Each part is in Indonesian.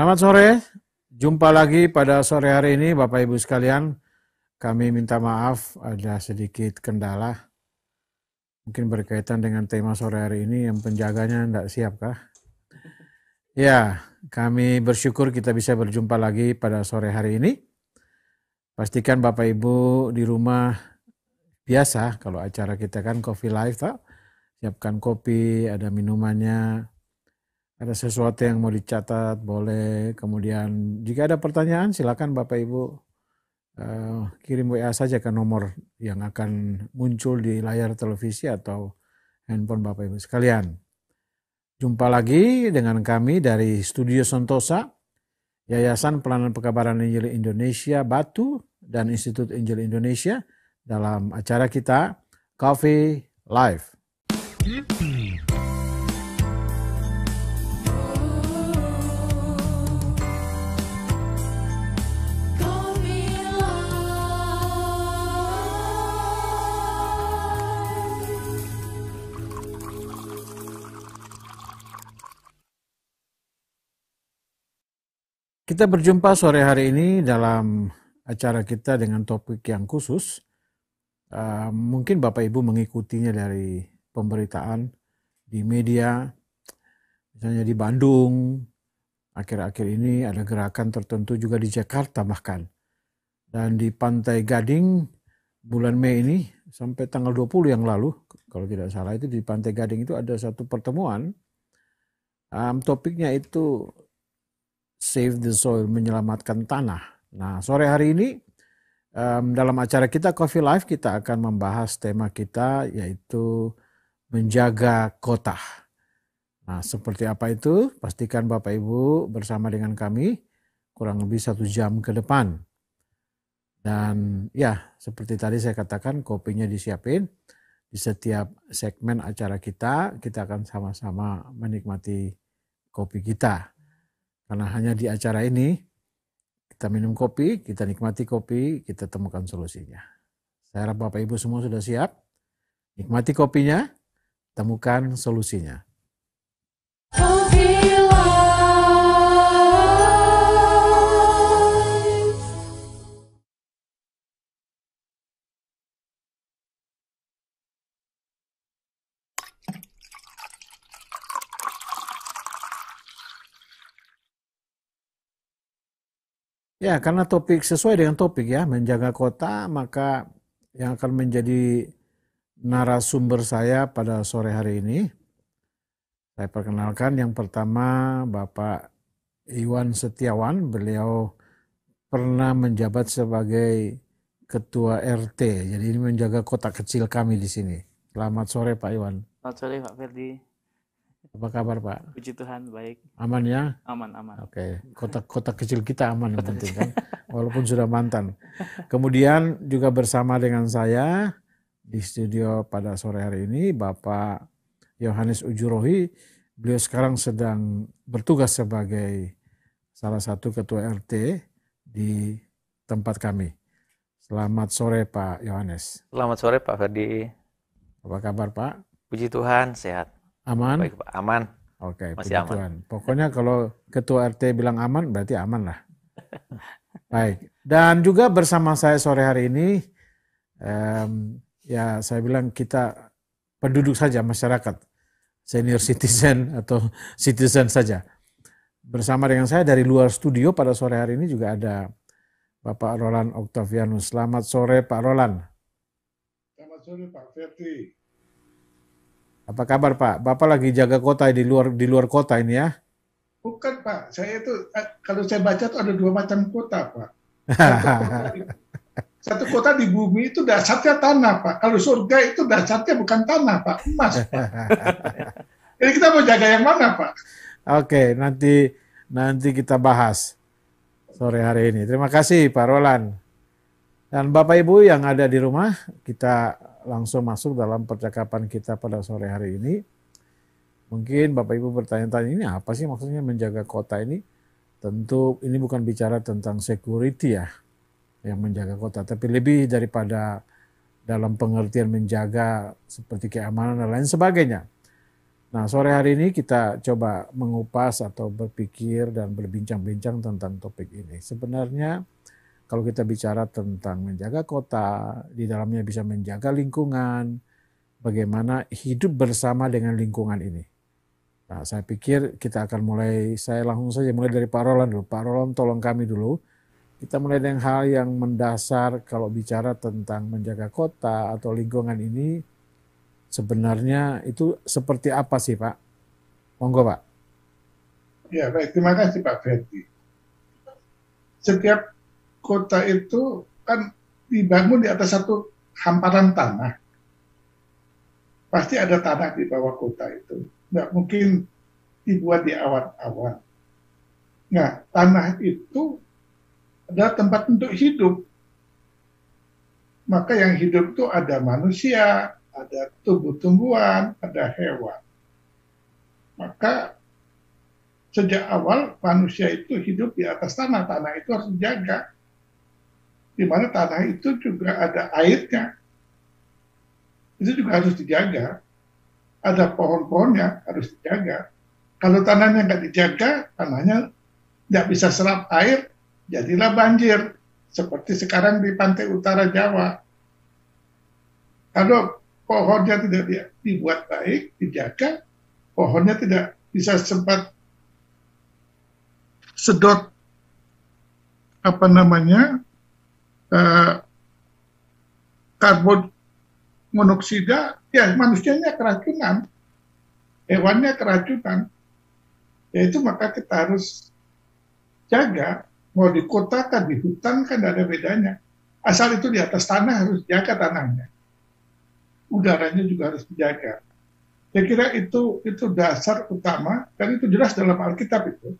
Selamat sore, jumpa lagi pada sore hari ini Bapak Ibu sekalian. Kami minta maaf ada sedikit kendala. Mungkin berkaitan dengan tema sore hari ini yang penjaganya tidak siapkah? Ya, kami bersyukur kita bisa berjumpa lagi pada sore hari ini. Pastikan Bapak Ibu di rumah biasa kalau acara kita kan coffee live tak? Siapkan kopi, ada minumannya, ada sesuatu yang mau dicatat boleh. Kemudian jika ada pertanyaan silakan Bapak Ibu uh, kirim WA saja ke nomor yang akan muncul di layar televisi atau handphone Bapak Ibu sekalian. Jumpa lagi dengan kami dari Studio Sentosa, Yayasan Pelayanan Pekabaran Injil Indonesia Batu dan Institut Injil Indonesia dalam acara kita Coffee Live. Kita berjumpa sore hari ini dalam acara kita dengan topik yang khusus. Uh, mungkin Bapak Ibu mengikutinya dari pemberitaan di media, misalnya di Bandung, akhir-akhir ini ada gerakan tertentu juga di Jakarta bahkan. Dan di Pantai Gading bulan Mei ini sampai tanggal 20 yang lalu, kalau tidak salah itu di Pantai Gading itu ada satu pertemuan. Um, topiknya itu Save the Soil, menyelamatkan tanah. Nah, sore hari ini um, dalam acara kita Coffee Life kita akan membahas tema kita yaitu menjaga kota. Nah, seperti apa itu? Pastikan Bapak Ibu bersama dengan kami kurang lebih satu jam ke depan. Dan ya, seperti tadi saya katakan, kopinya disiapin di setiap segmen acara kita. Kita akan sama-sama menikmati kopi kita. Karena hanya di acara ini kita minum kopi, kita nikmati kopi, kita temukan solusinya. Saya harap Bapak Ibu semua sudah siap. Nikmati kopinya, temukan solusinya. Kopi. Ya, karena topik sesuai dengan topik ya, menjaga kota, maka yang akan menjadi narasumber saya pada sore hari ini. Saya perkenalkan yang pertama Bapak Iwan Setiawan, beliau pernah menjabat sebagai ketua RT. Jadi ini menjaga kota kecil kami di sini. Selamat sore Pak Iwan. Selamat sore Pak Ferdi. Apa kabar Pak? Puji Tuhan baik. Aman ya? Aman aman. Oke, okay. kota-kota kecil kita aman yang penting kan, walaupun sudah mantan. Kemudian juga bersama dengan saya di studio pada sore hari ini Bapak Yohanes Ujurohi. Beliau sekarang sedang bertugas sebagai salah satu ketua RT di tempat kami. Selamat sore Pak Yohanes. Selamat sore Pak Ferdi. Apa kabar Pak? Puji Tuhan sehat. Aman? Baik, Pak. Aman. Oke, okay, Masih aman. Tuhan. Pokoknya kalau ketua RT bilang aman, berarti aman lah. Baik. Dan juga bersama saya sore hari ini, um, ya saya bilang kita penduduk saja, masyarakat. Senior citizen atau citizen saja. Bersama dengan saya dari luar studio pada sore hari ini juga ada Bapak Roland Oktavianus. Selamat sore Pak Roland. Selamat sore Pak Ferdi. Apa kabar Pak? Bapak lagi jaga kota di luar di luar kota ini ya? Bukan Pak, saya itu eh, kalau saya baca tuh ada dua macam kota Pak. Satu kota di, satu kota di bumi itu dasarnya tanah Pak. Kalau surga itu dasarnya bukan tanah Pak, emas Pak. Jadi kita mau jaga yang mana Pak? Oke, nanti nanti kita bahas sore hari ini. Terima kasih Pak Roland. Dan Bapak Ibu yang ada di rumah, kita langsung masuk dalam percakapan kita pada sore hari ini. Mungkin Bapak Ibu bertanya-tanya ini apa sih maksudnya menjaga kota ini? Tentu ini bukan bicara tentang security ya yang menjaga kota, tapi lebih daripada dalam pengertian menjaga seperti keamanan dan lain sebagainya. Nah, sore hari ini kita coba mengupas atau berpikir dan berbincang-bincang tentang topik ini. Sebenarnya kalau kita bicara tentang menjaga kota, di dalamnya bisa menjaga lingkungan, bagaimana hidup bersama dengan lingkungan ini. Nah, saya pikir kita akan mulai, saya langsung saja mulai dari Pak Roland dulu. Pak Roland tolong kami dulu. Kita mulai dengan hal yang mendasar kalau bicara tentang menjaga kota atau lingkungan ini, sebenarnya itu seperti apa sih Pak? Monggo Pak. Ya baik, terima kasih Pak Ferdi. Setiap kota itu kan dibangun di atas satu hamparan tanah. Pasti ada tanah di bawah kota itu. Nggak mungkin dibuat di awan-awan. Nah, tanah itu ada tempat untuk hidup. Maka yang hidup itu ada manusia, ada tumbuh-tumbuhan, ada hewan. Maka sejak awal manusia itu hidup di atas tanah. Tanah itu harus dijaga di mana tanah itu juga ada airnya. Itu juga harus dijaga. Ada pohon-pohonnya harus dijaga. Kalau tanahnya nggak dijaga, tanahnya nggak bisa serap air, jadilah banjir. Seperti sekarang di pantai utara Jawa. Kalau pohonnya tidak dibuat baik, dijaga, pohonnya tidak bisa sempat sedot apa namanya Eh, karbon monoksida, ya manusianya keracunan, hewannya keracunan. Ya itu maka kita harus jaga, mau di kota kan, di hutan kan ada bedanya. Asal itu di atas tanah harus jaga tanahnya. Udaranya juga harus dijaga. Saya kira itu itu dasar utama dan itu jelas dalam Alkitab itu.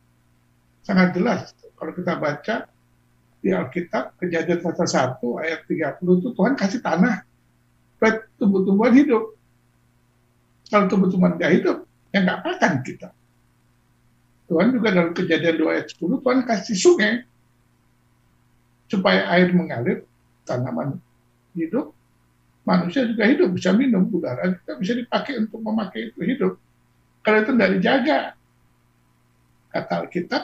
Sangat jelas kalau kita baca di Alkitab kejadian pasal 1 ayat 30 itu Tuhan kasih tanah buat tumbuh-tumbuhan hidup. Kalau tumbuh-tumbuhan nggak hidup, ya nggak makan kita. Tuhan juga dalam kejadian 2 ayat 10, Tuhan kasih sungai supaya air mengalir, tanaman hidup, manusia juga hidup, bisa minum udara, kita bisa dipakai untuk memakai itu hidup. Kalau itu tidak dijaga, kata Alkitab,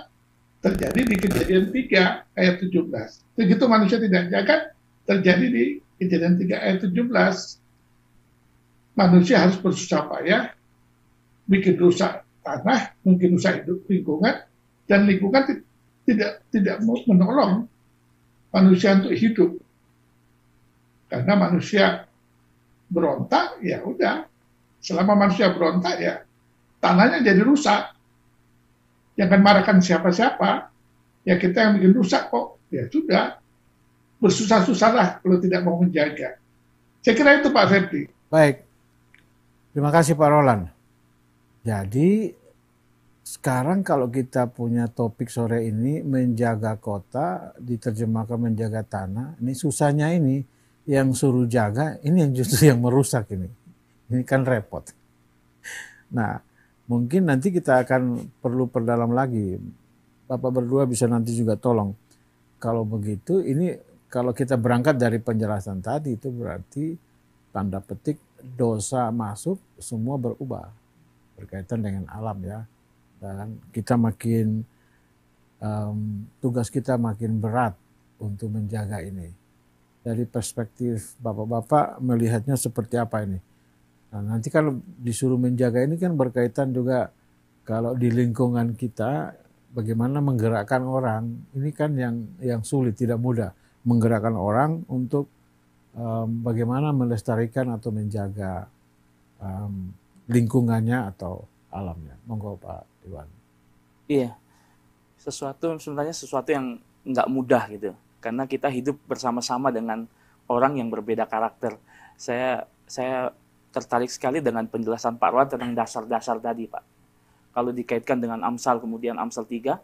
terjadi di kejadian 3 ayat 17. Begitu manusia tidak jaga, terjadi di kejadian 3 ayat 17. Manusia harus bersusah payah, bikin rusak tanah, mungkin rusak hidup lingkungan, dan lingkungan tidak tidak menolong manusia untuk hidup. Karena manusia berontak, ya udah. Selama manusia berontak, ya tanahnya jadi rusak jangan ya, marahkan siapa-siapa, ya kita yang bikin rusak kok, ya sudah, bersusah-susahlah kalau tidak mau menjaga. Saya kira itu Pak Ferdi. Baik, terima kasih Pak Roland. Jadi sekarang kalau kita punya topik sore ini menjaga kota diterjemahkan menjaga tanah ini susahnya ini yang suruh jaga ini yang justru yang merusak ini ini kan repot nah mungkin nanti kita akan perlu perdalam lagi. Bapak berdua bisa nanti juga tolong. Kalau begitu, ini kalau kita berangkat dari penjelasan tadi itu berarti tanda petik dosa masuk semua berubah berkaitan dengan alam ya. Dan kita makin um, tugas kita makin berat untuk menjaga ini. Dari perspektif bapak-bapak melihatnya seperti apa ini? Nah, nanti kalau disuruh menjaga ini kan berkaitan juga kalau di lingkungan kita bagaimana menggerakkan orang ini kan yang yang sulit tidak mudah menggerakkan orang untuk um, bagaimana melestarikan atau menjaga um, lingkungannya atau alamnya. Monggo Pak Iwan. Iya, sesuatu sebenarnya sesuatu yang nggak mudah gitu karena kita hidup bersama-sama dengan orang yang berbeda karakter. Saya saya tertarik sekali dengan penjelasan Pak Ruan tentang dasar-dasar tadi, Pak. Kalau dikaitkan dengan Amsal, kemudian Amsal 3,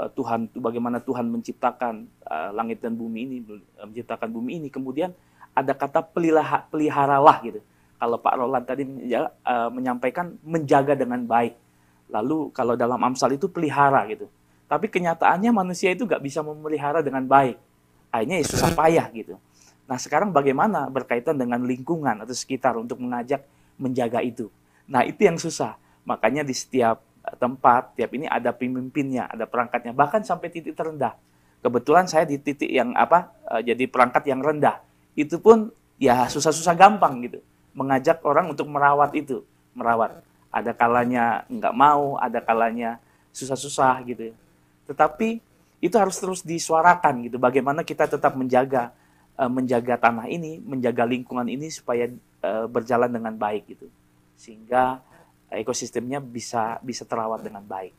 eh, Tuhan bagaimana Tuhan menciptakan eh, langit dan bumi ini eh, menciptakan bumi ini kemudian ada kata pelihara peliharalah gitu kalau Pak Roland tadi menyampaikan menjaga dengan baik lalu kalau dalam Amsal itu pelihara gitu tapi kenyataannya manusia itu gak bisa memelihara dengan baik akhirnya ya susah payah gitu Nah, sekarang bagaimana berkaitan dengan lingkungan atau sekitar untuk mengajak menjaga itu? Nah, itu yang susah. Makanya di setiap eh, tempat, tiap ini ada pemimpinnya, ada perangkatnya, bahkan sampai titik terendah. Kebetulan saya di titik yang apa? Eh, jadi perangkat yang rendah. Itu pun ya susah-susah gampang gitu. Mengajak orang untuk merawat itu, merawat. Ada kalanya nggak mau, ada kalanya susah-susah gitu. Ya. Tetapi itu harus terus disuarakan gitu. Bagaimana kita tetap menjaga Eh, menjaga tanah ini, menjaga lingkungan ini supaya eh, berjalan dengan baik gitu, sehingga ekosistemnya bisa bisa terawat dengan baik.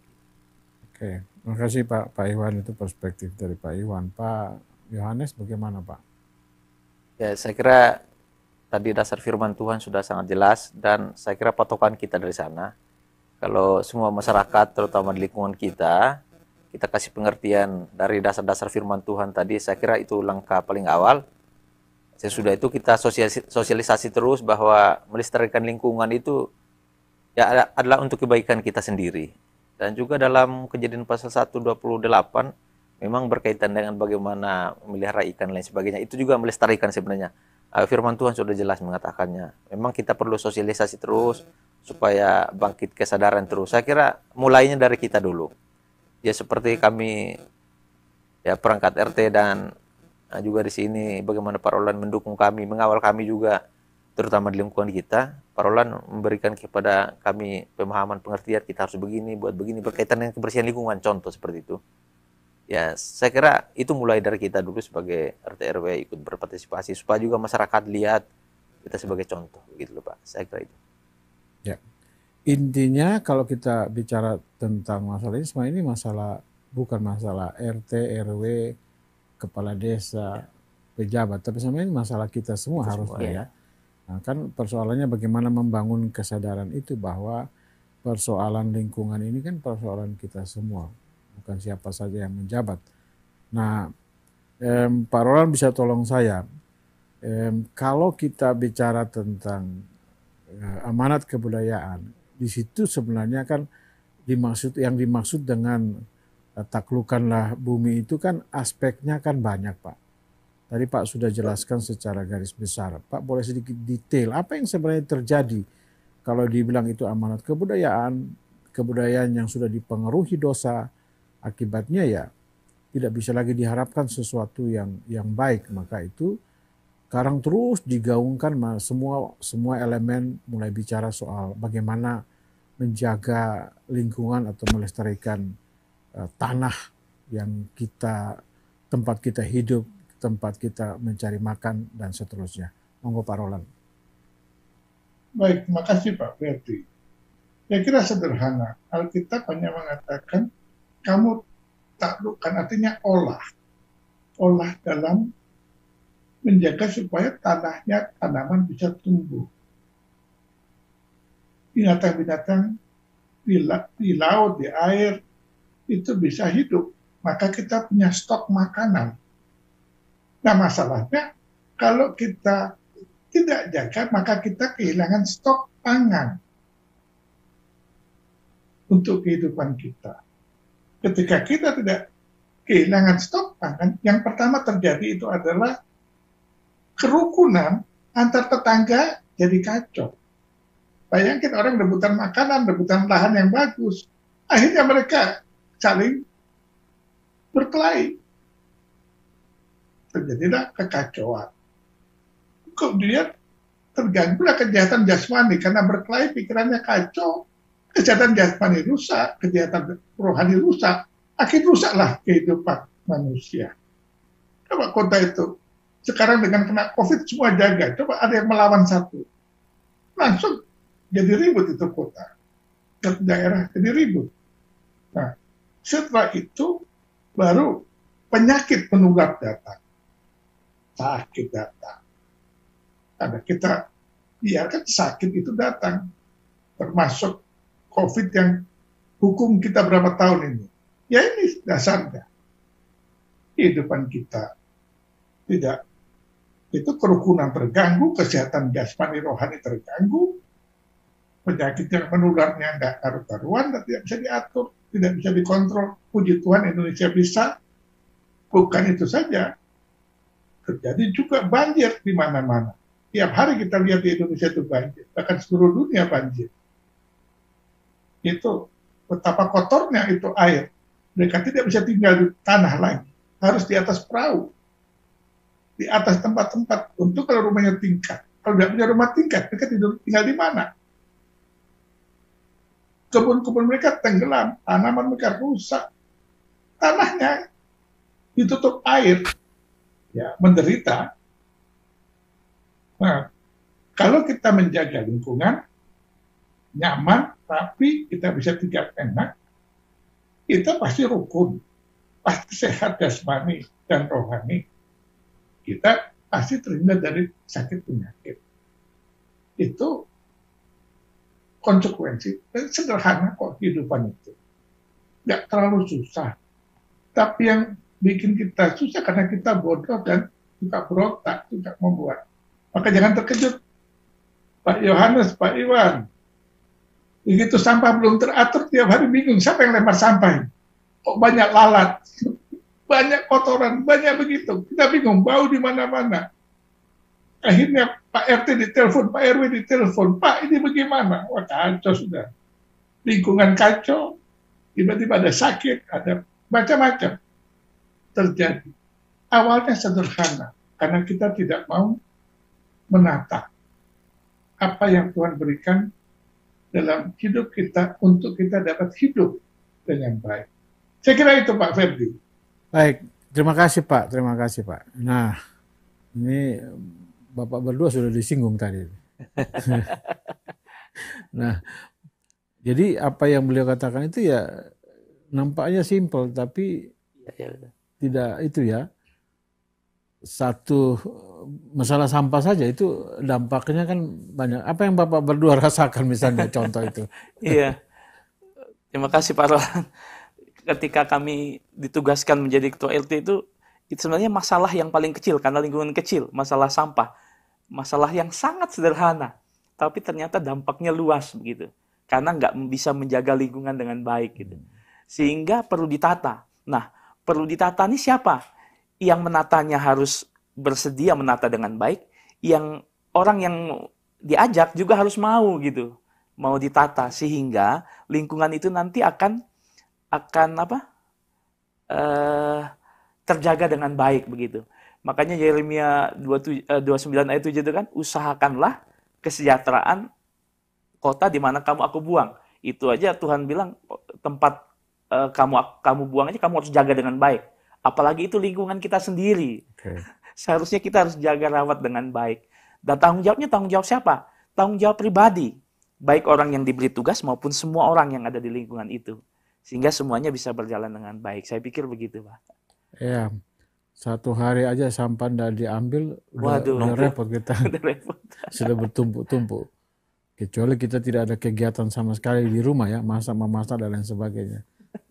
Oke, terima kasih Pak Pak Iwan itu perspektif dari Pak Iwan. Pak Yohanes bagaimana Pak? Ya saya kira tadi dasar firman Tuhan sudah sangat jelas dan saya kira patokan kita dari sana. Kalau semua masyarakat terutama di lingkungan kita kita kasih pengertian dari dasar-dasar firman Tuhan tadi, saya kira itu langkah paling awal. Sesudah itu kita sosialisasi, terus bahwa melestarikan lingkungan itu ya adalah untuk kebaikan kita sendiri. Dan juga dalam kejadian pasal 128 memang berkaitan dengan bagaimana melihara ikan lain sebagainya. Itu juga melestarikan sebenarnya. Eh, firman Tuhan sudah jelas mengatakannya. Memang kita perlu sosialisasi terus supaya bangkit kesadaran terus. Saya kira mulainya dari kita dulu ya seperti kami ya perangkat RT dan ah, juga di sini bagaimana Parolan mendukung kami, mengawal kami juga terutama di lingkungan kita. Parolan memberikan kepada kami pemahaman pengertian kita harus begini, buat begini berkaitan dengan kebersihan lingkungan contoh seperti itu. Ya, saya kira itu mulai dari kita dulu sebagai RT RW ikut berpartisipasi supaya juga masyarakat lihat kita sebagai contoh gitu loh Pak. Saya kira itu. Ya. Intinya kalau kita bicara tentang masalah ini, semua ini masalah bukan masalah RT, RW, kepala desa, pejabat, tapi sama ini masalah kita semua kita harusnya semua, ya. ya. Nah, kan persoalannya bagaimana membangun kesadaran itu bahwa persoalan lingkungan ini kan persoalan kita semua, bukan siapa saja yang menjabat. Nah, em, Pak Roland bisa tolong saya. Em, kalau kita bicara tentang eh, amanat kebudayaan, di situ sebenarnya kan dimaksud yang dimaksud dengan eh, taklukanlah bumi itu kan aspeknya kan banyak Pak. Tadi Pak sudah jelaskan secara garis besar. Pak boleh sedikit detail apa yang sebenarnya terjadi kalau dibilang itu amanat kebudayaan, kebudayaan yang sudah dipengaruhi dosa, akibatnya ya tidak bisa lagi diharapkan sesuatu yang yang baik. Maka itu sekarang terus digaungkan semua semua elemen mulai bicara soal bagaimana menjaga lingkungan atau melestarikan uh, tanah yang kita tempat kita hidup, tempat kita mencari makan dan seterusnya. Monggo Pak Roland. Baik, makasih Pak Ferdi. saya kira sederhana, Alkitab hanya mengatakan kamu taklukkan artinya olah. Olah dalam menjaga supaya tanahnya tanaman bisa tumbuh. Binatang-binatang di, di laut, di air itu bisa hidup. Maka kita punya stok makanan. Nah masalahnya kalau kita tidak jaga maka kita kehilangan stok pangan untuk kehidupan kita. Ketika kita tidak kehilangan stok pangan, yang pertama terjadi itu adalah kerukunan antar tetangga jadi kacau. Bayangkan orang rebutan makanan, rebutan lahan yang bagus. Akhirnya mereka saling berkelahi. Terjadilah kekacauan. Kemudian terganggulah kejahatan jasmani karena berkelahi pikirannya kacau. Kejahatan jasmani rusak, kejahatan rohani rusak. Akhirnya rusaklah kehidupan manusia. Coba kota itu sekarang dengan kena COVID semua jaga. Coba ada yang melawan satu. Langsung jadi ribut itu kota. Dan daerah jadi ribut. Nah, setelah itu baru penyakit penunggak datang. Sakit datang. ada kita biarkan sakit itu datang. Termasuk COVID yang hukum kita berapa tahun ini. Ya ini dasarnya. Kehidupan kita tidak itu kerukunan terganggu, kesehatan jasmani rohani terganggu, penyakit yang menularnya tidak karu-karuan tidak bisa diatur, tidak bisa dikontrol. Puji Tuhan Indonesia bisa. Bukan itu saja. Terjadi juga banjir di mana-mana. Tiap hari kita lihat di Indonesia itu banjir. Bahkan seluruh dunia banjir. Itu betapa kotornya itu air. Mereka tidak bisa tinggal di tanah lagi. Harus di atas perahu di atas tempat-tempat untuk kalau rumahnya tingkat. Kalau tidak punya rumah tingkat, mereka tidur tinggal di mana? Kebun-kebun mereka tenggelam, tanaman mereka rusak, tanahnya ditutup air, ya menderita. Nah, kalau kita menjaga lingkungan nyaman, tapi kita bisa tinggal enak, kita pasti rukun, pasti sehat jasmani dan rohani kita pasti terhindar dari sakit penyakit. Itu konsekuensi sederhana kok kehidupan itu. Tidak terlalu susah. Tapi yang bikin kita susah karena kita bodoh dan suka berotak, suka membuat. Maka jangan terkejut. Pak Yohanes, Pak Iwan, begitu sampah belum teratur tiap hari bingung siapa yang lempar sampah kok banyak lalat banyak kotoran, banyak begitu. Kita bingung, bau di mana-mana. Akhirnya Pak RT ditelepon, Pak RW ditelepon, Pak ini bagaimana? Wah kacau sudah. Lingkungan kacau, tiba-tiba ada sakit, ada macam-macam terjadi. Awalnya sederhana, karena kita tidak mau menata apa yang Tuhan berikan dalam hidup kita untuk kita dapat hidup dengan baik. Saya kira itu Pak Ferdi. Baik, terima kasih Pak, terima kasih Pak. Nah, ini Bapak berdua sudah disinggung tadi. nah, jadi apa yang beliau katakan itu ya nampaknya simpel, tapi ya, ya. tidak itu ya satu masalah sampah saja itu dampaknya kan banyak. Apa yang Bapak berdua rasakan misalnya contoh itu? iya. Terima kasih Pak Rolan ketika kami ditugaskan menjadi ketua LT itu itu sebenarnya masalah yang paling kecil karena lingkungan kecil, masalah sampah, masalah yang sangat sederhana, tapi ternyata dampaknya luas begitu, karena nggak bisa menjaga lingkungan dengan baik gitu, hmm. sehingga perlu ditata. Nah, perlu ditata ini siapa? Yang menatanya harus bersedia menata dengan baik, yang orang yang diajak juga harus mau gitu, mau ditata sehingga lingkungan itu nanti akan akan apa uh, terjaga dengan baik begitu. Makanya Yeremia 29 eh, ayat 7 itu kan usahakanlah kesejahteraan kota di mana kamu aku buang. Itu aja Tuhan bilang tempat uh, kamu kamu buang aja kamu harus jaga dengan baik. Apalagi itu lingkungan kita sendiri. Okay. Seharusnya kita harus jaga rawat dengan baik. Dan tanggung jawabnya tanggung jawab siapa? Tanggung jawab pribadi. Baik orang yang diberi tugas maupun semua orang yang ada di lingkungan itu sehingga semuanya bisa berjalan dengan baik. Saya pikir begitu, Pak. Iya. Satu hari aja sampan tidak diambil udah, Waduh, udah repot kita. Udah repot. Sudah bertumpuk-tumpuk. Kecuali kita tidak ada kegiatan sama sekali di rumah ya, masak memasak dan lain sebagainya.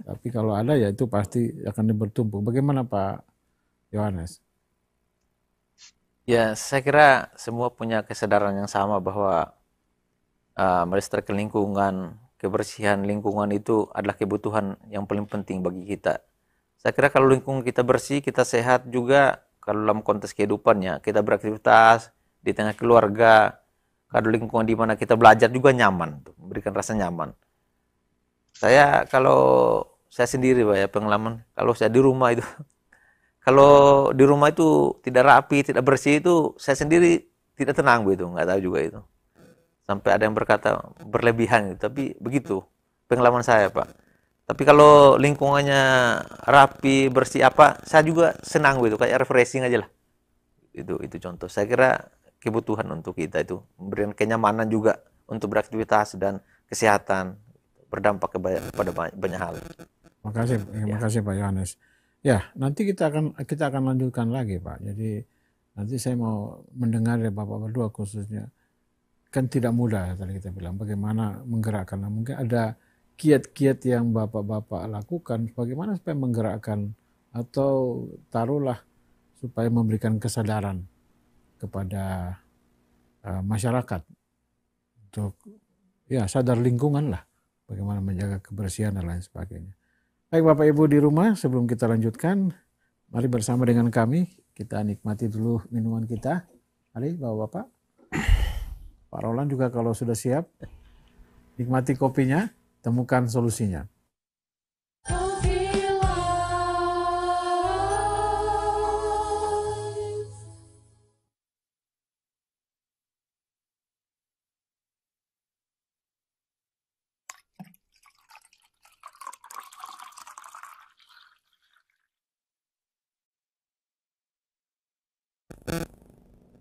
Tapi kalau ada ya itu pasti akan bertumpuk. Bagaimana Pak Yohanes? Ya, saya kira semua punya kesadaran yang sama bahwa uh, melestarikan lingkungan kebersihan lingkungan itu adalah kebutuhan yang paling penting bagi kita. Saya kira kalau lingkungan kita bersih, kita sehat juga kalau dalam konteks kehidupannya, kita beraktivitas di tengah keluarga, kalau lingkungan di mana kita belajar juga nyaman, memberikan rasa nyaman. Saya kalau saya sendiri Pak ya pengalaman, kalau saya di rumah itu kalau di rumah itu tidak rapi, tidak bersih itu saya sendiri tidak tenang begitu, nggak tahu juga itu sampai ada yang berkata berlebihan gitu. tapi begitu pengalaman saya pak tapi kalau lingkungannya rapi bersih apa saya juga senang gitu kayak refreshing aja lah itu itu contoh saya kira kebutuhan untuk kita itu memberikan kenyamanan juga untuk beraktivitas dan kesehatan berdampak kepada banyak hal. Makasih, eh, ya. makasih Pak Yohanes. Ya, nanti kita akan kita akan lanjutkan lagi Pak. Jadi nanti saya mau mendengar dari Bapak berdua khususnya kan tidak mudah tadi kita bilang bagaimana menggerakkan nah, mungkin ada kiat-kiat yang bapak-bapak lakukan bagaimana supaya menggerakkan atau taruhlah supaya memberikan kesadaran kepada uh, masyarakat untuk ya sadar lingkungan lah bagaimana menjaga kebersihan dan lain sebagainya. Baik Bapak Ibu di rumah sebelum kita lanjutkan mari bersama dengan kami kita nikmati dulu minuman kita. Mari Bapak-bapak. Pak Roland juga kalau sudah siap, nikmati kopinya, temukan solusinya.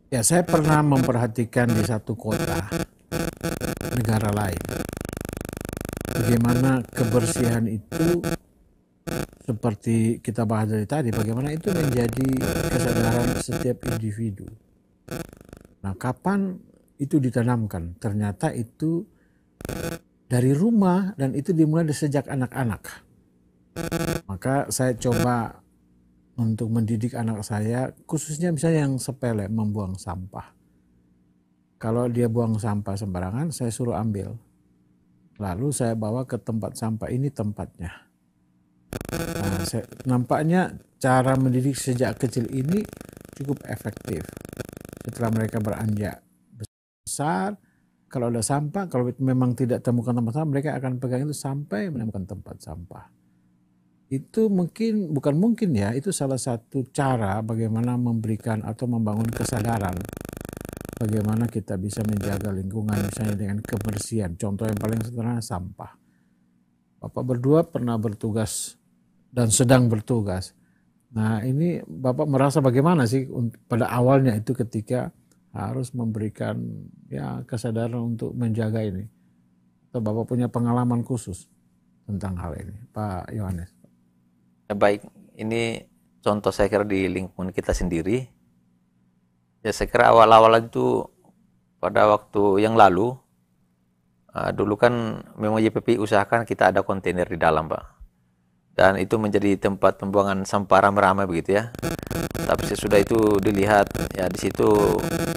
Ya, saya pernah memperhatikan di satu kota negara lain bagaimana kebersihan itu seperti kita bahas dari tadi, bagaimana itu menjadi kesadaran setiap individu. Nah, kapan itu ditanamkan? Ternyata itu dari rumah dan itu dimulai sejak anak-anak. Maka saya coba untuk mendidik anak saya, khususnya misalnya yang sepele, membuang sampah. Kalau dia buang sampah sembarangan, saya suruh ambil. Lalu saya bawa ke tempat sampah ini tempatnya. Nah, saya, nampaknya cara mendidik sejak kecil ini cukup efektif. Setelah mereka beranjak besar, kalau ada sampah, kalau memang tidak temukan tempat sampah, mereka akan pegang itu sampai menemukan tempat sampah itu mungkin bukan mungkin ya itu salah satu cara bagaimana memberikan atau membangun kesadaran bagaimana kita bisa menjaga lingkungan misalnya dengan kebersihan contoh yang paling sederhana sampah bapak berdua pernah bertugas dan sedang bertugas nah ini bapak merasa bagaimana sih pada awalnya itu ketika harus memberikan ya kesadaran untuk menjaga ini atau bapak punya pengalaman khusus tentang hal ini Pak Yohanes ya baik ini contoh saya kira di lingkungan kita sendiri ya saya kira awal-awal itu pada waktu yang lalu uh, dulu kan memang JPP usahakan kita ada kontainer di dalam pak dan itu menjadi tempat pembuangan sampah ramai-ramai begitu ya tapi sesudah itu dilihat ya di situ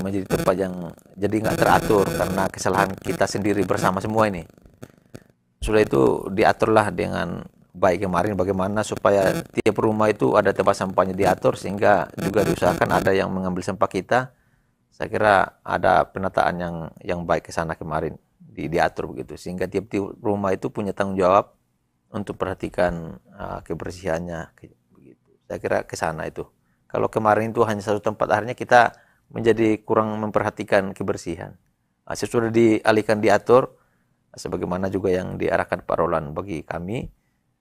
menjadi tempat yang jadi nggak teratur karena kesalahan kita sendiri bersama semua ini sudah itu diaturlah dengan baik kemarin bagaimana supaya tiap rumah itu ada tempat sampahnya diatur sehingga juga diusahakan ada yang mengambil sampah kita. Saya kira ada penataan yang yang baik ke sana kemarin di, diatur begitu sehingga tiap tiap rumah itu punya tanggung jawab untuk perhatikan uh, kebersihannya begitu. Saya kira ke sana itu. Kalau kemarin itu hanya satu tempat akhirnya kita menjadi kurang memperhatikan kebersihan. Ah, sesudah dialihkan diatur sebagaimana juga yang diarahkan Pak Roland bagi kami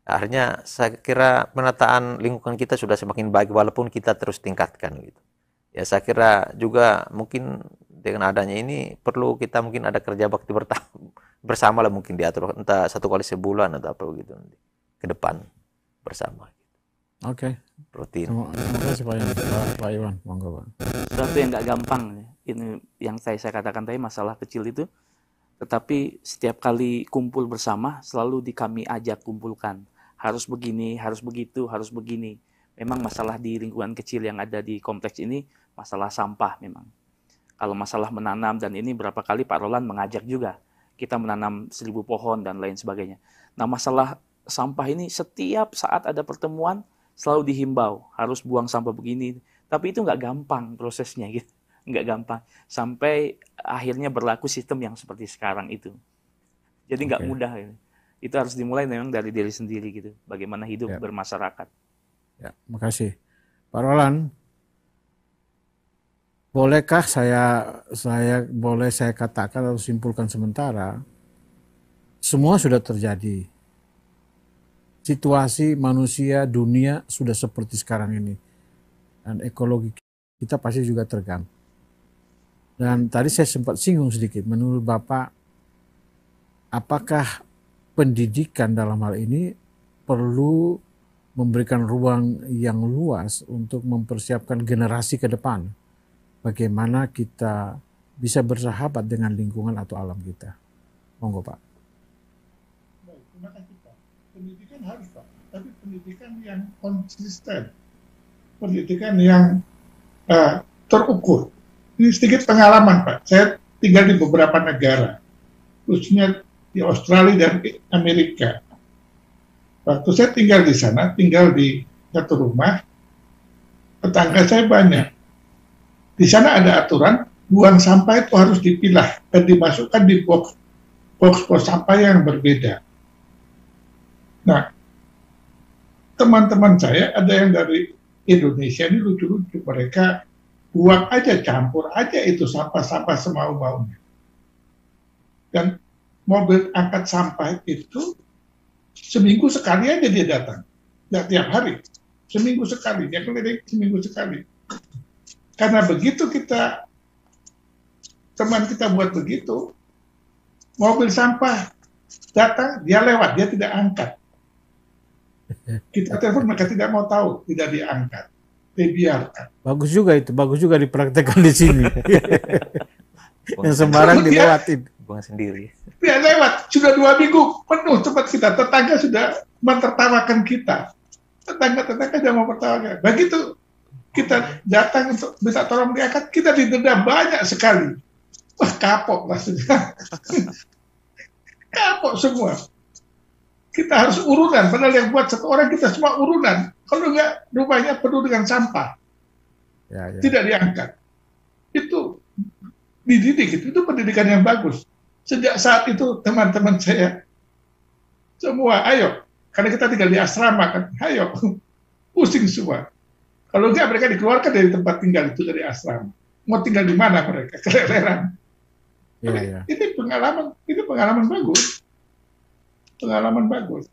Akhirnya saya kira penataan lingkungan kita sudah semakin baik walaupun kita terus tingkatkan gitu. Ya saya kira juga mungkin dengan adanya ini perlu kita mungkin ada kerja bakti bersama lah mungkin diatur entah satu kali sebulan atau apa gitu nanti ke depan bersama. Gitu. Oke. Okay. Rutin. Terima kasih Pak Iwan. Pak Iwan, monggo Pak. Sesuatu yang nggak gampang ya. ini yang saya saya katakan tadi masalah kecil itu tetapi setiap kali kumpul bersama selalu di kami ajak kumpulkan harus begini, harus begitu, harus begini. Memang masalah di lingkungan kecil yang ada di kompleks ini masalah sampah memang. Kalau masalah menanam dan ini berapa kali Pak Roland mengajak juga kita menanam seribu pohon dan lain sebagainya. Nah masalah sampah ini setiap saat ada pertemuan selalu dihimbau harus buang sampah begini. Tapi itu nggak gampang prosesnya gitu nggak gampang sampai akhirnya berlaku sistem yang seperti sekarang itu jadi nggak okay. mudah gitu itu harus dimulai memang dari diri sendiri gitu. Bagaimana hidup ya. bermasyarakat. Ya, makasih. Pak Roland, bolehkah saya saya boleh saya katakan atau simpulkan sementara semua sudah terjadi. Situasi manusia dunia sudah seperti sekarang ini. Dan ekologi kita pasti juga terganggu. Dan tadi saya sempat singgung sedikit, menurut Bapak, apakah pendidikan dalam hal ini perlu memberikan ruang yang luas untuk mempersiapkan generasi ke depan. Bagaimana kita bisa bersahabat dengan lingkungan atau alam kita. Monggo Pak. Baik, terima kasih Pak. Pendidikan harus Pak, tapi pendidikan yang konsisten. Pendidikan yang uh, terukur. Ini sedikit pengalaman Pak. Saya tinggal di beberapa negara. Khususnya di Australia dan di Amerika. Waktu saya tinggal di sana, tinggal di satu rumah, tetangga saya banyak. Di sana ada aturan buang sampah itu harus dipilah dan dimasukkan di box box pos sampah yang berbeda. Nah, teman-teman saya ada yang dari Indonesia ini lucu-lucu mereka buang aja campur aja itu sampah-sampah semau maunya dan mobil angkat sampah itu seminggu sekali aja dia datang. Nggak tiap hari. Seminggu sekali. Dia keliling seminggu sekali. Karena begitu kita, teman kita buat begitu, mobil sampah datang, dia lewat, dia tidak angkat. Kita telepon mereka tidak mau tahu, tidak diangkat, dibiarkan. Bagus juga itu, bagus juga dipraktekkan di sini. Yang sembarang dilewatin lingkungan sendiri. Ya lewat, sudah dua minggu penuh tempat kita, tetangga sudah mentertawakan kita. Tetangga-tetangga sudah mempertawakan. Begitu kita datang untuk minta tolong diangkat, kita didenda banyak sekali. Wah kapok maksudnya. kapok semua. Kita harus urunan, padahal yang buat satu orang kita semua urunan. Kalau enggak, rumahnya penuh dengan sampah. Ya, ya. Tidak diangkat. Itu dididik itu pendidikan yang bagus. Sejak saat itu teman-teman saya semua ayo karena kita tinggal di asrama kan ayo pusing semua kalau enggak mereka dikeluarkan dari tempat tinggal itu dari asrama mau tinggal di mana mereka keleleran ya, ini pengalaman ini pengalaman bagus pengalaman bagus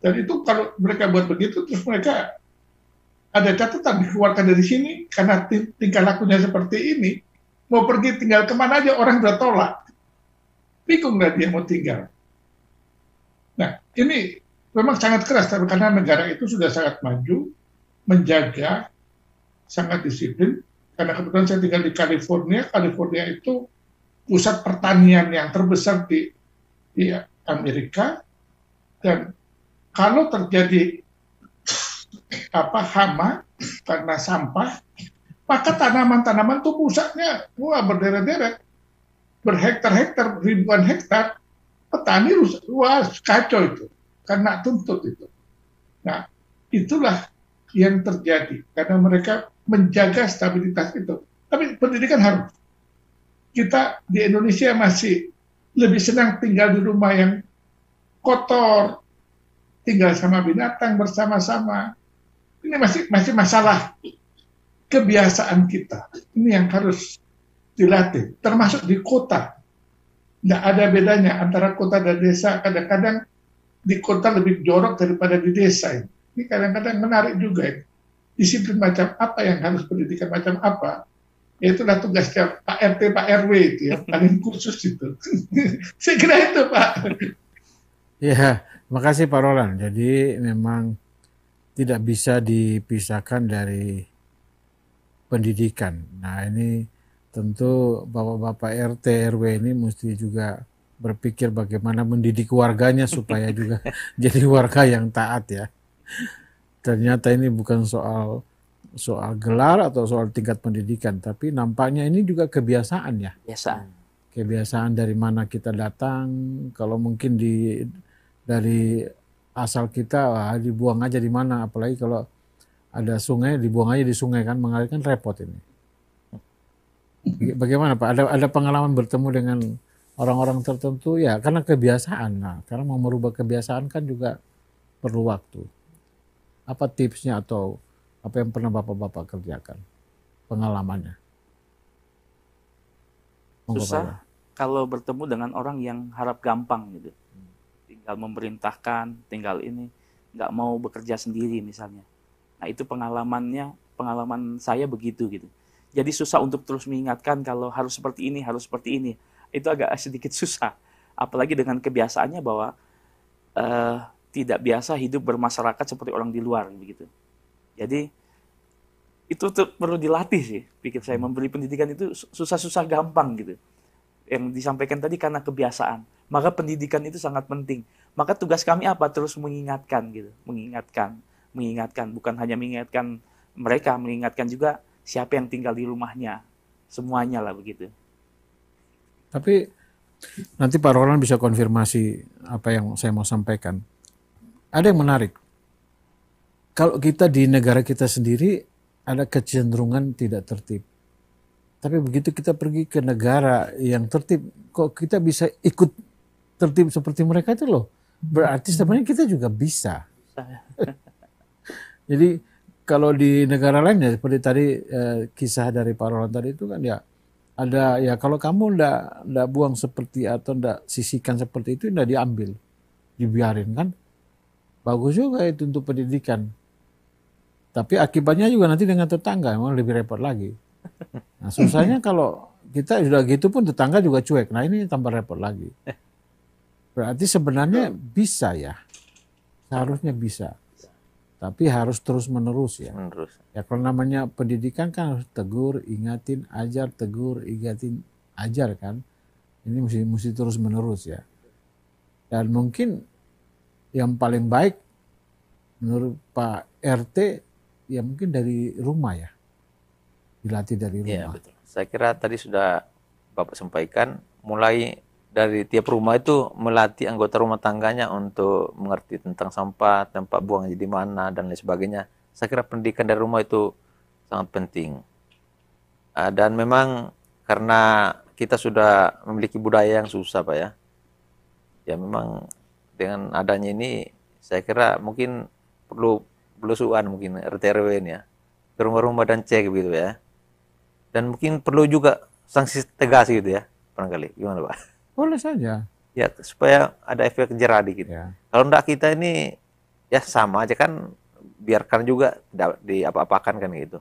dan itu kalau mereka buat begitu terus mereka ada catatan dikeluarkan dari sini karena tingkah lakunya seperti ini mau pergi tinggal kemana aja orang udah tolak bingung nggak dia mau tinggal. Nah, ini memang sangat keras, tapi karena negara itu sudah sangat maju, menjaga, sangat disiplin. Karena kebetulan saya tinggal di California, California itu pusat pertanian yang terbesar di, di Amerika, dan kalau terjadi apa hama karena sampah, maka tanaman-tanaman itu pusatnya wah berderet-deret berhektar-hektar ribuan hektar petani rusak luas kacau itu karena tuntut itu. Nah itulah yang terjadi karena mereka menjaga stabilitas itu. Tapi pendidikan harus. Kita di Indonesia masih lebih senang tinggal di rumah yang kotor, tinggal sama binatang bersama-sama. Ini masih masih masalah kebiasaan kita. Ini yang harus dilatih, termasuk di kota. tidak ada bedanya antara kota dan desa. Kadang-kadang di kota lebih jorok daripada di desa. Ini, kadang-kadang menarik juga. Ini. Disiplin macam apa yang harus pendidikan macam apa? Itulah tugasnya Pak RT, Pak RW itu ya, paling khusus itu. Saya kira itu Pak. Ya, makasih Pak Roland. Jadi memang tidak bisa dipisahkan dari pendidikan. Nah ini tentu bapak-bapak RT RW ini mesti juga berpikir bagaimana mendidik warganya supaya juga jadi warga yang taat ya. Ternyata ini bukan soal soal gelar atau soal tingkat pendidikan, tapi nampaknya ini juga kebiasaan ya. Kebiasaan. Kebiasaan dari mana kita datang, kalau mungkin di dari asal kita wah, dibuang aja di mana, apalagi kalau ada sungai dibuang aja di sungai kan mengalir repot ini. Bagaimana Pak? Ada ada pengalaman bertemu dengan orang-orang tertentu ya karena kebiasaan. Nah, karena mau merubah kebiasaan kan juga perlu waktu. Apa tipsnya atau apa yang pernah Bapak-bapak kerjakan? Pengalamannya. Mau Susah kalau bertemu dengan orang yang harap gampang gitu. Tinggal memerintahkan, tinggal ini, nggak mau bekerja sendiri misalnya. Nah, itu pengalamannya, pengalaman saya begitu gitu. Jadi susah untuk terus mengingatkan kalau harus seperti ini, harus seperti ini. Itu agak sedikit susah. Apalagi dengan kebiasaannya bahwa uh, tidak biasa hidup bermasyarakat seperti orang di luar begitu. Jadi itu tuh perlu dilatih sih, pikir saya hmm. memberi pendidikan itu susah-susah gampang gitu. Yang disampaikan tadi karena kebiasaan. Maka pendidikan itu sangat penting. Maka tugas kami apa? Terus mengingatkan gitu, mengingatkan, mengingatkan bukan hanya mengingatkan mereka, mengingatkan juga siapa yang tinggal di rumahnya, semuanya lah begitu. Tapi nanti Pak Roland bisa konfirmasi apa yang saya mau sampaikan. Ada yang menarik. Kalau kita di negara kita sendiri ada kecenderungan tidak tertib. Tapi begitu kita pergi ke negara yang tertib, kok kita bisa ikut tertib seperti mereka itu loh. Berarti sebenarnya kita juga bisa. Jadi kalau di negara lain ya seperti tadi eh, kisah dari Pak Roland tadi itu kan ya ada ya kalau kamu ndak ndak buang seperti atau ndak sisihkan seperti itu ndak diambil dibiarin kan bagus juga itu untuk pendidikan tapi akibatnya juga nanti dengan tetangga memang lebih repot lagi nah susahnya kalau kita sudah gitu pun tetangga juga cuek nah ini tambah repot lagi berarti sebenarnya bisa ya seharusnya bisa tapi harus terus menerus ya. Menerus. Ya kalau namanya pendidikan kan harus tegur, ingatin, ajar, tegur, ingatin, ajar kan. Ini mesti mesti terus menerus ya. Dan mungkin yang paling baik menurut Pak RT ya mungkin dari rumah ya. Dilatih dari iya, rumah. Iya betul. Saya kira tadi sudah Bapak sampaikan mulai dari tiap rumah itu melatih anggota rumah tangganya untuk mengerti tentang sampah, tempat buang di mana dan lain sebagainya. Saya kira pendidikan dari rumah itu sangat penting. Ah, dan memang karena kita sudah memiliki budaya yang susah, Pak ya. Ya memang dengan adanya ini saya kira mungkin perlu belusuan mungkin RT RW ini ya. Ke rumah-rumah dan cek gitu ya. Dan mungkin perlu juga sanksi tegas gitu ya. Barangkali gimana, Pak? Boleh saja. Ya, supaya ada efek jerah dikit. Ya. Kalau enggak kita ini ya sama aja kan biarkan juga di apa-apakan kan gitu.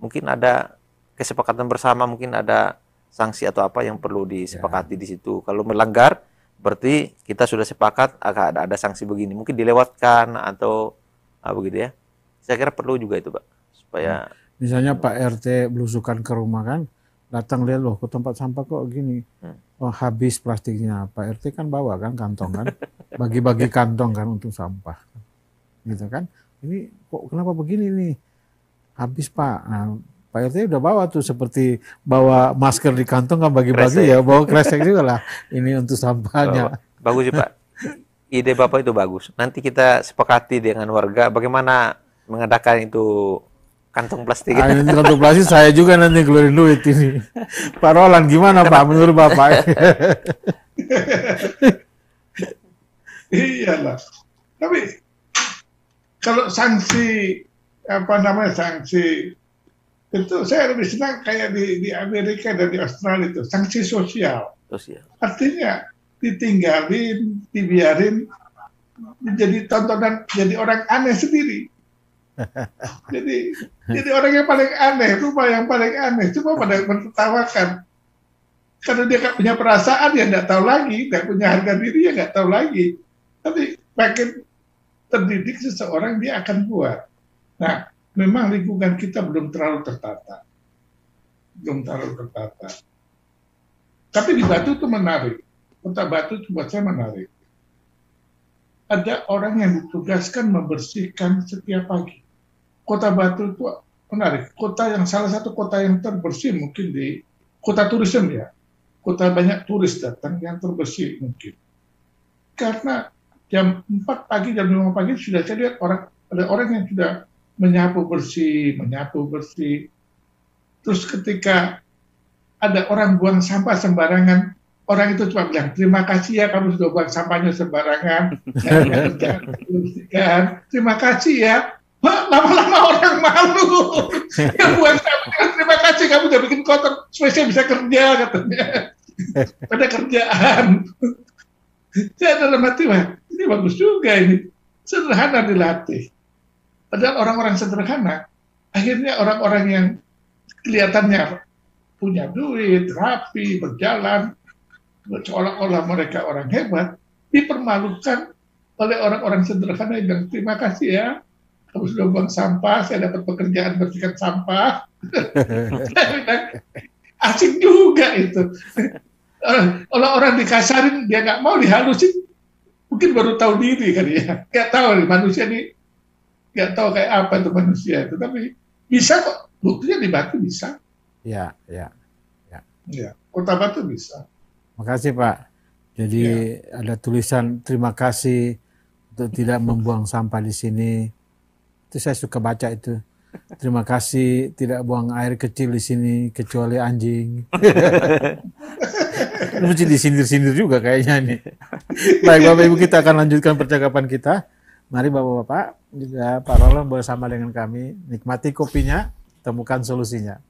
Mungkin ada kesepakatan bersama, mungkin ada sanksi atau apa yang perlu disepakati ya. di situ. Kalau melanggar berarti kita sudah sepakat agak ah, ada, ada sanksi begini, mungkin dilewatkan atau ah, begitu ya. Saya kira perlu juga itu, Pak, supaya ya. Misalnya hmm. Pak RT belusukan ke rumah kan, datang lihat loh ke tempat sampah kok gini. Hmm. Oh, habis plastiknya. Pak RT kan bawa kan kantong kan. Bagi-bagi kantong kan untuk sampah. Gitu kan. Ini kok kenapa begini nih? Habis Pak. Nah, Pak RT udah bawa tuh seperti bawa masker di kantong kan bagi-bagi ya, bawa kresek juga lah. Ini untuk sampahnya. Bagus sih Pak. Ide Bapak itu bagus. Nanti kita sepakati dengan warga bagaimana mengadakan itu kantong plastik. Ah, ini kantong plastik saya juga nanti keluarin duit ini. Pak Roland gimana Pak menurut Bapak? Iyalah. Tapi kalau sanksi apa namanya sanksi itu saya lebih senang kayak di, di Amerika dan di Australia itu sanksi sosial. Sosial. Artinya ditinggalin, dibiarin, menjadi tontonan, jadi orang aneh sendiri. jadi jadi orang yang paling aneh, rumah yang paling aneh, cuma pada menertawakan. Karena dia nggak punya perasaan ya nggak tahu lagi, nggak punya harga diri ya nggak tahu lagi. Tapi makin terdidik seseorang dia akan buat. Nah, memang lingkungan kita belum terlalu tertata, belum terlalu tertata. Tapi di Batu itu menarik. Kota Batu itu buat saya menarik. Ada orang yang ditugaskan membersihkan setiap pagi kota Batu itu menarik. Kota yang salah satu kota yang terbersih mungkin di kota turisme ya. Kota banyak turis datang yang terbersih mungkin. Karena jam 4 pagi, jam 5 pagi sudah saya lihat orang, ada orang yang sudah menyapu bersih, menyapu bersih. Terus ketika ada orang buang sampah sembarangan, orang itu cuma bilang terima kasih ya kamu sudah buang sampahnya sembarangan nah, terima kasih ya lama-lama orang malu. ya buat saya, terima kasih kamu udah bikin kotor, supaya bisa kerja katanya. Pada kerjaan. saya dalam hati, mah ini bagus juga ini. Sederhana dilatih. Padahal orang-orang sederhana, akhirnya orang-orang yang kelihatannya punya duit, rapi, berjalan, seolah-olah mereka orang hebat, dipermalukan oleh orang-orang sederhana yang terima kasih ya, kalau sudah buang sampah, saya dapat pekerjaan bersihkan sampah. Asik juga itu. Kalau orang dikasarin, dia nggak mau dihalusin, mungkin baru tahu diri kali ya. Nggak tahu nih, manusia ini. nggak tahu kayak apa itu manusia itu. Tapi bisa kok, buktinya di Batu bisa. Ya, ya, ya. Ya, kota Batu bisa. Makasih Pak. Jadi ya. ada tulisan terima kasih untuk tidak membuang sampah di sini. Itu saya suka baca itu. Terima kasih tidak buang air kecil di sini kecuali anjing. Mesti disindir-sindir juga kayaknya nih. Baik Bapak Ibu kita akan lanjutkan percakapan kita. Mari Bapak-Bapak juga Pak Roland bersama dengan kami nikmati kopinya, temukan solusinya.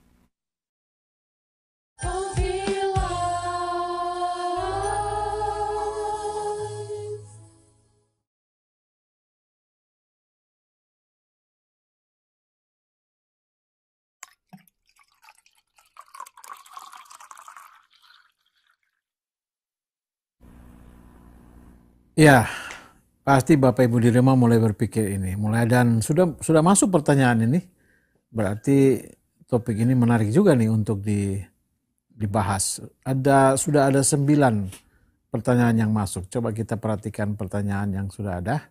Ya, pasti Bapak Ibu di rumah mulai berpikir ini, mulai dan sudah sudah masuk pertanyaan ini. Berarti topik ini menarik juga nih untuk di dibahas. Ada sudah ada sembilan pertanyaan yang masuk. Coba kita perhatikan pertanyaan yang sudah ada.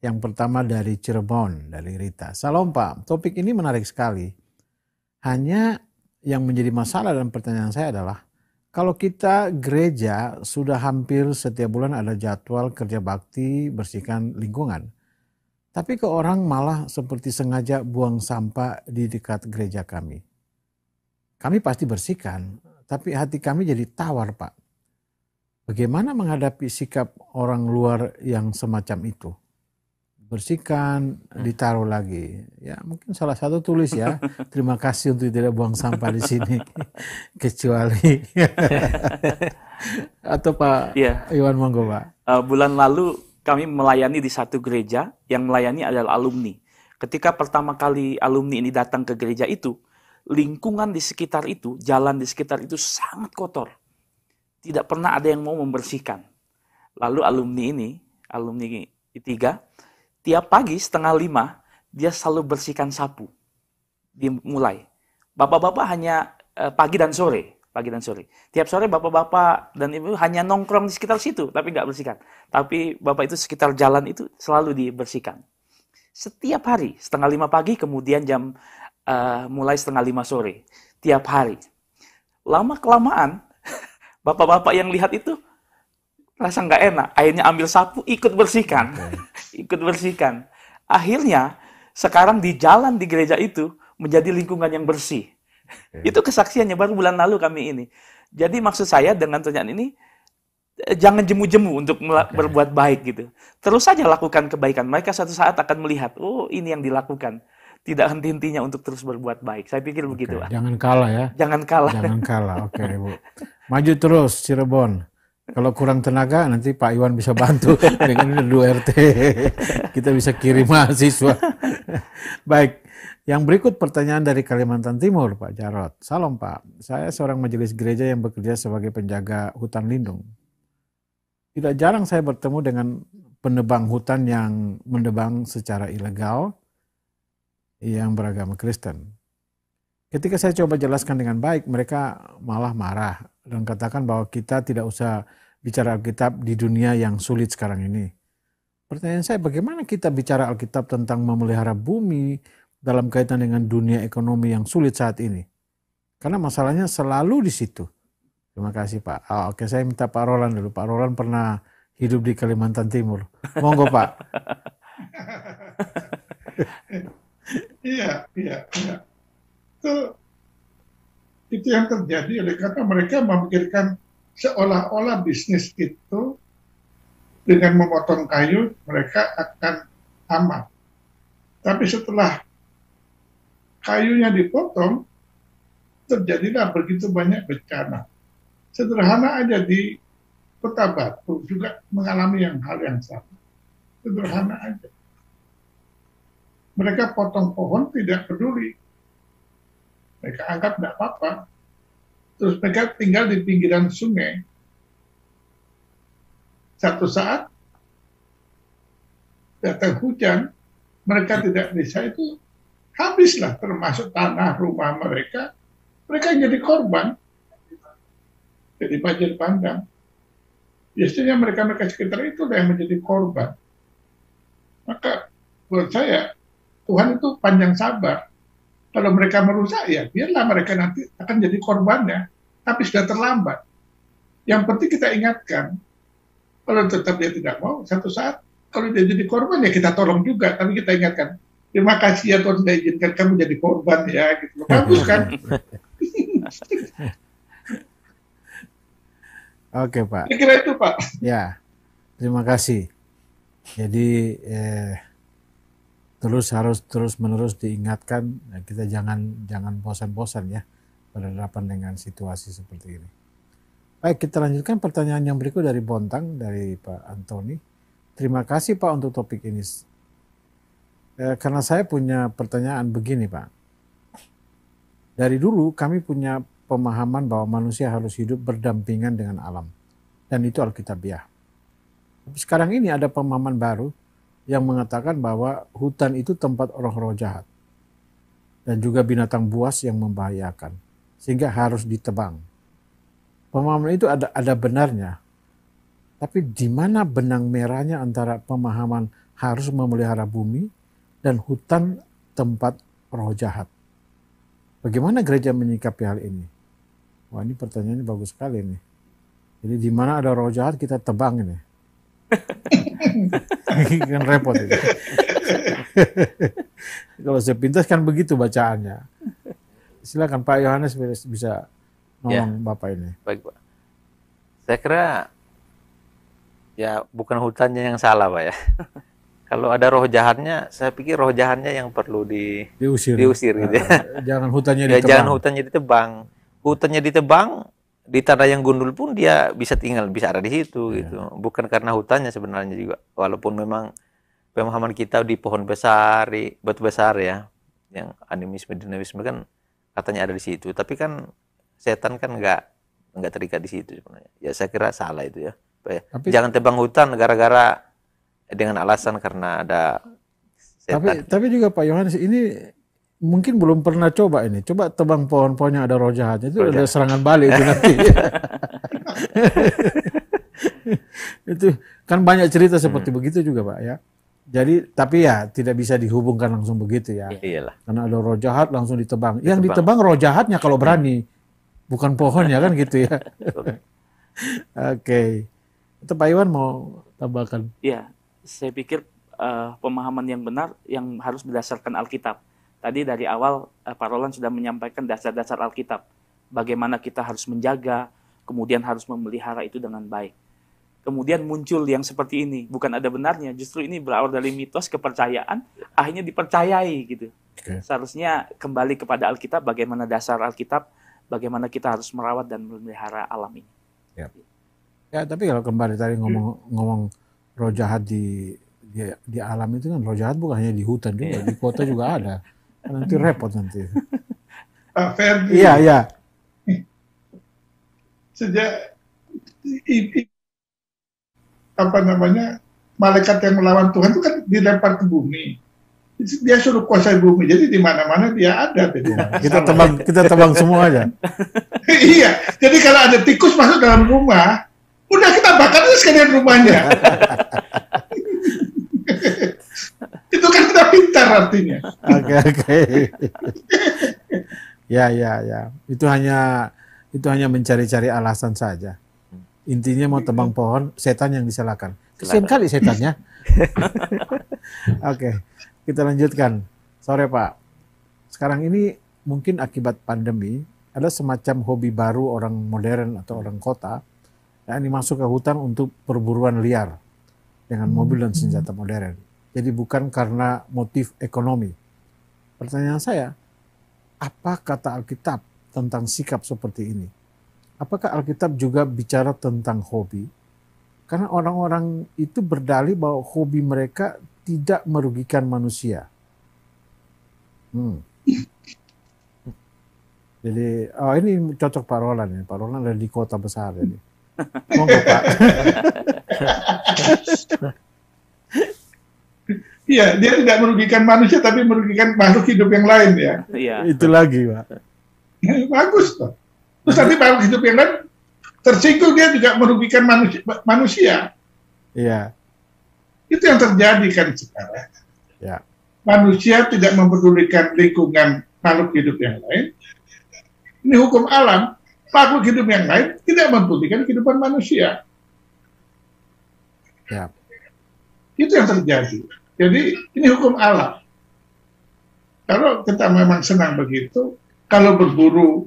Yang pertama dari Cirebon, dari Rita. Salam Pak, topik ini menarik sekali. Hanya yang menjadi masalah dan pertanyaan saya adalah kalau kita gereja sudah hampir setiap bulan ada jadwal kerja bakti bersihkan lingkungan. Tapi ke orang malah seperti sengaja buang sampah di dekat gereja kami. Kami pasti bersihkan, tapi hati kami jadi tawar, Pak. Bagaimana menghadapi sikap orang luar yang semacam itu? bersihkan, hmm. ditaruh lagi. Ya, mungkin salah satu tulis ya. Terima kasih untuk tidak buang sampah di sini. Kecuali atau Pak yeah. Iwan monggo, Pak. Uh, bulan lalu kami melayani di satu gereja yang melayani adalah alumni. Ketika pertama kali alumni ini datang ke gereja itu, lingkungan di sekitar itu, jalan di sekitar itu sangat kotor. Tidak pernah ada yang mau membersihkan. Lalu alumni ini, alumni tiga, tiap pagi setengah lima dia selalu bersihkan sapu. Dimulai. Bapak-bapak hanya eh, pagi dan sore, pagi dan sore. Tiap sore bapak-bapak dan ibu hanya nongkrong di sekitar situ, tapi nggak bersihkan. Tapi bapak itu sekitar jalan itu selalu dibersihkan. Setiap hari setengah lima pagi, kemudian jam eh, mulai setengah lima sore tiap hari. Lama kelamaan bapak-bapak yang lihat itu rasa nggak enak. Akhirnya ambil sapu, ikut bersihkan, okay. ikut bersihkan. Akhirnya sekarang di jalan di gereja itu menjadi lingkungan yang bersih. Okay. Itu kesaksiannya baru bulan lalu kami ini. Jadi maksud saya dengan pertanyaan ini, eh, jangan jemu-jemu untuk okay. berbuat baik gitu. Terus saja lakukan kebaikan. Mereka suatu saat akan melihat, oh ini yang dilakukan. Tidak henti-hentinya untuk terus berbuat baik. Saya pikir okay. begitu. Jangan kalah ya. Jangan kalah. Jangan kalah. Oke, okay, Ibu. Maju terus Cirebon. Kalau kurang tenaga nanti Pak Iwan bisa bantu dengan dua RT. Kita bisa kirim mahasiswa. Baik. Yang berikut pertanyaan dari Kalimantan Timur, Pak Jarot. Salam Pak, saya seorang majelis gereja yang bekerja sebagai penjaga hutan lindung. Tidak jarang saya bertemu dengan penebang hutan yang menebang secara ilegal yang beragama Kristen. Ketika saya coba jelaskan dengan baik, mereka malah marah dan katakan bahwa kita tidak usah bicara Alkitab di dunia yang sulit sekarang ini. Pertanyaan saya, bagaimana kita bicara Alkitab tentang memelihara bumi dalam kaitan dengan dunia ekonomi yang sulit saat ini? Karena masalahnya selalu di situ. Terima kasih Pak. Oh, oke, saya minta Pak Roland dulu. Pak Roland pernah hidup di Kalimantan Timur. Monggo Pak. Iya, iya, iya itu yang terjadi oleh karena mereka memikirkan seolah-olah bisnis itu dengan memotong kayu mereka akan aman. Tapi setelah kayunya dipotong, terjadilah begitu banyak bencana. Sederhana aja di Kota Batu juga mengalami yang hal yang sama. Sederhana aja. Mereka potong pohon tidak peduli mereka angkat tidak apa-apa. Terus mereka tinggal di pinggiran sungai. Satu saat datang hujan, mereka tidak bisa itu habislah termasuk tanah rumah mereka. Mereka jadi korban, jadi banjir bandang. Biasanya mereka-mereka sekitar itu yang menjadi korban. Maka menurut saya Tuhan itu panjang sabar kalau mereka merusak, ya biarlah mereka nanti akan jadi korbannya. Tapi sudah terlambat. Yang penting kita ingatkan, kalau tetap dia tidak mau, satu saat kalau dia jadi korban ya kita tolong juga, tapi kita ingatkan, terima kasih ya Tuhan sudah izinkan kamu jadi korban ya, gitu. Bagus kan? Oke Pak. kira itu Pak. Ya, terima kasih. Jadi eh, terus harus terus menerus diingatkan eh, kita jangan jangan bosan-bosan ya berhadapan dengan situasi seperti ini. Baik kita lanjutkan pertanyaan yang berikut dari Bontang dari Pak Antoni. Terima kasih Pak untuk topik ini. Eh, karena saya punya pertanyaan begini Pak. Dari dulu kami punya pemahaman bahwa manusia harus hidup berdampingan dengan alam. Dan itu Alkitabiah. Ya. Sekarang ini ada pemahaman baru yang mengatakan bahwa hutan itu tempat roh-roh jahat dan juga binatang buas yang membahayakan sehingga harus ditebang. Pemahaman itu ada ada benarnya. Tapi di mana benang merahnya antara pemahaman harus memelihara bumi dan hutan tempat roh jahat? Bagaimana gereja menyikapi hal ini? Wah ini pertanyaannya bagus sekali nih. Jadi di mana ada roh jahat kita tebang ini. kan repot itu. Kalau saya pintas kan begitu bacaannya. Silakan Pak Yohanes bisa ngomong ya. Bapak ini. Baik Pak. Saya kira ya bukan hutannya yang salah Pak ya. Kalau ada roh jahatnya, saya pikir roh jahatnya yang perlu di diusir. Diusir gitu. Ya. Nah, jangan hutannya ditebang. Ya, jangan hutannya ditebang. Hutannya ditebang, di tanah yang gundul pun dia bisa tinggal bisa ada di situ yeah. gitu bukan karena hutannya sebenarnya juga walaupun memang pemahaman kita di pohon besar di batu besar ya yang animisme dinamisme kan katanya ada di situ tapi kan setan kan nggak nggak terikat di situ sebenarnya ya saya kira salah itu ya, ya? tapi, jangan tebang hutan gara-gara dengan alasan karena ada setan. tapi tapi juga Pak Yohanes ini mungkin belum pernah coba ini. Coba tebang pohon-pohon yang ada roh jahatnya. Itu Roja. ada serangan balik itu nanti. itu kan banyak cerita hmm. seperti hmm. begitu juga, Pak ya. Jadi tapi ya tidak bisa dihubungkan langsung begitu ya. Iya, iyalah. Karena ada roh jahat langsung ditebang. ditebang. Yang ditebang roh jahatnya kalau berani, bukan pohonnya kan gitu ya. Oke. okay. Itu Pak Iwan mau tambahkan. Iya, saya pikir uh, pemahaman yang benar yang harus berdasarkan Alkitab Tadi dari awal eh, Pak Roland sudah menyampaikan dasar-dasar Alkitab, bagaimana kita harus menjaga, kemudian harus memelihara itu dengan baik. Kemudian muncul yang seperti ini, bukan ada benarnya, justru ini berawal dari mitos kepercayaan, akhirnya dipercayai gitu. Okay. Seharusnya kembali kepada Alkitab, bagaimana dasar Alkitab, bagaimana kita harus merawat dan memelihara alam ini. Yep. Ya. ya, tapi kalau kembali tadi ngomong ngomong roh jahat di, di di alam itu kan roh jahat bukan hanya di hutan juga, di kota juga ada. Kan nanti repot nanti. Pak ah, Ferdi. Iya, iya. Sejak apa namanya malaikat yang melawan Tuhan itu kan dilempar ke bumi dia suruh kuasai bumi jadi di mana mana dia ada jadi. Iya, kita tebang kita tebang semua aja iya jadi kalau ada tikus masuk dalam rumah udah kita bakar aja sekalian rumahnya itu kan kita pintar artinya. Oke okay, oke. ya ya ya. Itu hanya itu hanya mencari-cari alasan saja. Intinya mau tebang pohon, setan yang disalahkan. Kesian kali setannya. oke, okay, kita lanjutkan. Sore Pak. Sekarang ini mungkin akibat pandemi ada semacam hobi baru orang modern atau orang kota yang masuk ke hutan untuk perburuan liar dengan mobil dan senjata modern jadi bukan karena motif ekonomi. Pertanyaan saya, apa kata Alkitab tentang sikap seperti ini? Apakah Alkitab juga bicara tentang hobi? Karena orang-orang itu berdalih bahwa hobi mereka tidak merugikan manusia. Hmm. Jadi, oh ini cocok Pak Roland ya. Pak Roland ada di kota besar ini. Monggo Pak. Iya, dia tidak merugikan manusia tapi merugikan makhluk hidup yang lain ya. Iya. Itu lagi, Pak. Ya, bagus toh. Terus nanti makhluk hidup yang lain tersinggung dia juga merugikan manusia. manusia. Iya. Itu yang terjadi kan sekarang. Iya. Manusia tidak memperdulikan lingkungan makhluk hidup yang lain. Ini hukum alam. Makhluk hidup yang lain tidak memperdulikan kehidupan manusia. Iya. Itu yang terjadi. Jadi ini hukum alam. Kalau kita memang senang begitu, kalau berburu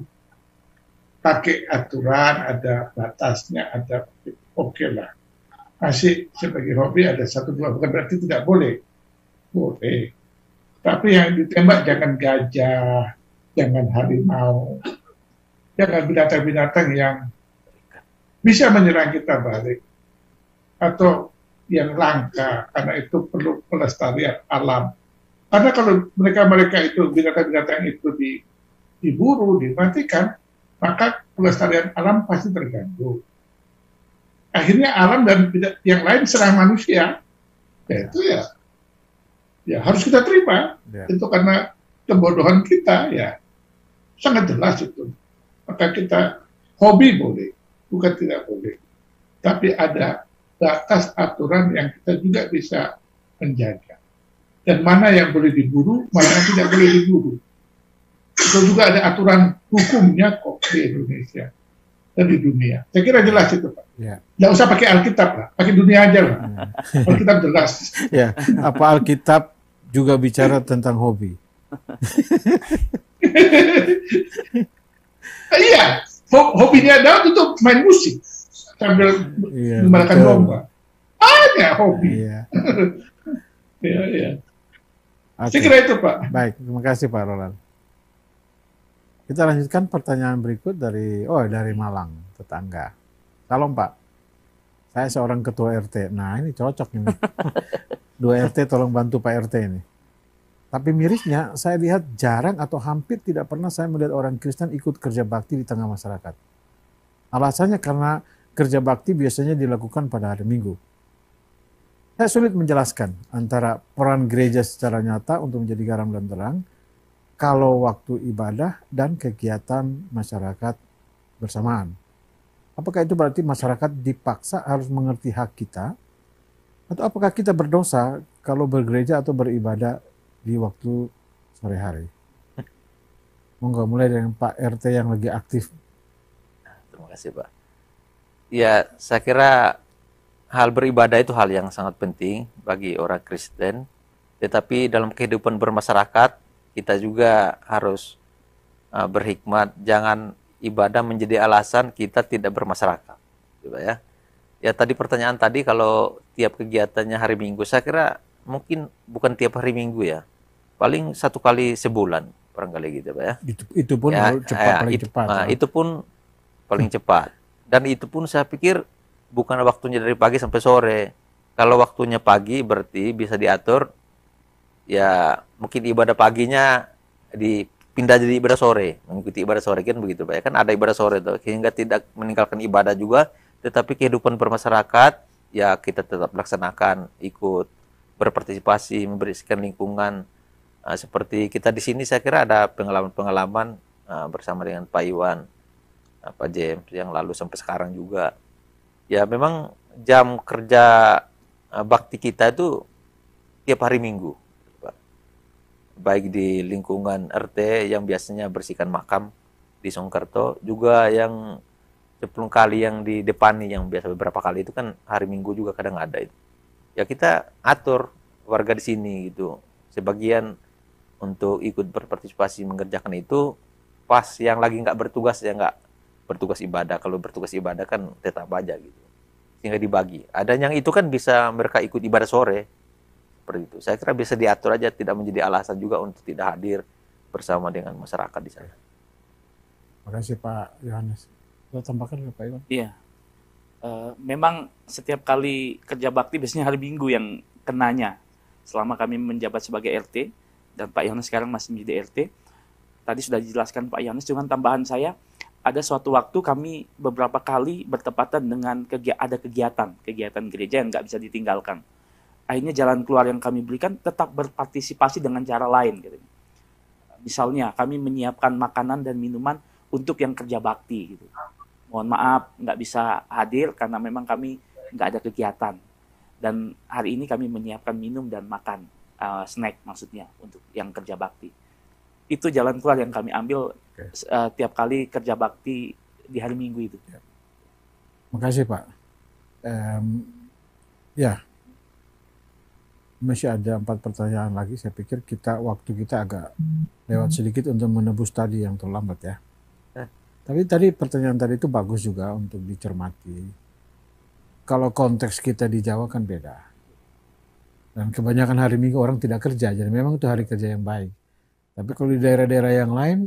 pakai aturan, ada batasnya, ada oke okay lah. Masih sebagai hobi ada satu dua, bukan berarti tidak boleh. Boleh. Tapi yang ditembak jangan gajah, jangan harimau, jangan binatang-binatang yang bisa menyerang kita balik. Atau yang langka karena itu perlu pelestarian alam. Karena kalau mereka-mereka itu binatang-binatang itu di, diburu, dimatikan, maka pelestarian alam pasti terganggu. Akhirnya alam dan yang lain serang manusia. Ya, itu ya, ya harus kita terima. Ya. Itu karena kebodohan kita ya sangat jelas itu. Maka kita hobi boleh, bukan tidak boleh. Tapi ada batas aturan yang kita juga bisa menjaga. Dan mana yang boleh diburu, mana yang tidak boleh diburu. Itu juga ada aturan hukumnya kok di Indonesia dan di dunia. Saya kira jelas itu Pak. Ya. Nggak usah pakai Alkitab lah, pakai dunia aja hmm. lah. Alkitab jelas. Ya, apa Alkitab juga bicara tentang hobi? iya, hobinya Daud itu main musik sambil yeah, memakan domba. Banyak hobi. Yeah. ya, ya. Okay. Saya kira itu Pak. Baik, terima kasih Pak Roland. Kita lanjutkan pertanyaan berikut dari oh dari Malang tetangga. Salam Pak. Saya seorang ketua RT. Nah ini cocok ini. Dua RT tolong bantu Pak RT ini. Tapi mirisnya saya lihat jarang atau hampir tidak pernah saya melihat orang Kristen ikut kerja bakti di tengah masyarakat. Alasannya karena Kerja bakti biasanya dilakukan pada hari Minggu. Saya sulit menjelaskan antara peran gereja secara nyata untuk menjadi garam dan terang, kalau waktu ibadah dan kegiatan masyarakat bersamaan. Apakah itu berarti masyarakat dipaksa harus mengerti hak kita? Atau apakah kita berdosa kalau bergereja atau beribadah di waktu sore hari? Monggo mulai dengan Pak RT yang lagi aktif. Terima kasih Pak ya saya kira hal beribadah itu hal yang sangat penting bagi orang Kristen. Tetapi dalam kehidupan bermasyarakat kita juga harus uh, berhikmat, jangan ibadah menjadi alasan kita tidak bermasyarakat, gitu ya. Ya tadi pertanyaan tadi kalau tiap kegiatannya hari Minggu, saya kira mungkin bukan tiap hari Minggu ya, paling satu kali sebulan barangkali gitu ya. Itu, itu pun ya, cepat ya, paling itu, cepat. Uh, itu pun paling hmm. cepat. Dan itu pun saya pikir bukan waktunya dari pagi sampai sore. Kalau waktunya pagi berarti bisa diatur ya mungkin ibadah paginya dipindah jadi ibadah sore, mengikuti ibadah sore kan begitu Pak. Ya kan ada ibadah sore tuh sehingga tidak meninggalkan ibadah juga tetapi kehidupan bermasyarakat ya kita tetap laksanakan ikut berpartisipasi memberikan lingkungan nah, seperti kita di sini saya kira ada pengalaman-pengalaman nah, bersama dengan Pak Iwan apa James yang lalu sampai sekarang juga ya memang jam kerja eh, bakti kita itu tiap hari Minggu baik di lingkungan RT yang biasanya bersihkan makam di Songkerto juga yang sepuluh kali yang di depani yang biasa beberapa kali itu kan hari Minggu juga kadang ada itu ya kita atur warga di sini gitu sebagian untuk ikut berpartisipasi mengerjakan itu pas yang lagi nggak bertugas ya nggak bertugas ibadah. Kalau bertugas ibadah kan tetap aja gitu. Sehingga dibagi. Ada yang itu kan bisa mereka ikut ibadah sore. Seperti itu. Saya kira bisa diatur aja tidak menjadi alasan juga untuk tidak hadir bersama dengan masyarakat di sana. Terima kasih Pak Yohanes. Lo tambahkan ya, Pak Iwan? Iya. Uh, memang setiap kali kerja bakti biasanya hari Minggu yang kenanya. Selama kami menjabat sebagai RT dan Pak Yohanes sekarang masih menjadi RT. Tadi sudah dijelaskan Pak Yohanes, cuman tambahan saya, ada suatu waktu kami beberapa kali bertepatan dengan kegi ada kegiatan, kegiatan gereja yang nggak bisa ditinggalkan. Akhirnya jalan keluar yang kami berikan tetap berpartisipasi dengan cara lain. Gitu. Misalnya kami menyiapkan makanan dan minuman untuk yang kerja bakti. Gitu. Mohon maaf nggak bisa hadir karena memang kami nggak ada kegiatan. Dan hari ini kami menyiapkan minum dan makan, uh, snack maksudnya untuk yang kerja bakti. Itu jalan keluar yang kami ambil okay. uh, eh, tiap kali kerja bakti di hari Minggu itu. Ya. Makasih Pak. Um, ya, masih ada empat pertanyaan lagi. Saya pikir kita waktu kita agak lewat sedikit untuk menebus tadi yang terlambat ya. Eh. Tapi tadi pertanyaan tadi itu bagus juga untuk dicermati. Kalau konteks kita di Jawa kan beda. Dan kebanyakan hari Minggu orang tidak kerja, jadi memang itu hari kerja yang baik. Tapi kalau di daerah-daerah yang lain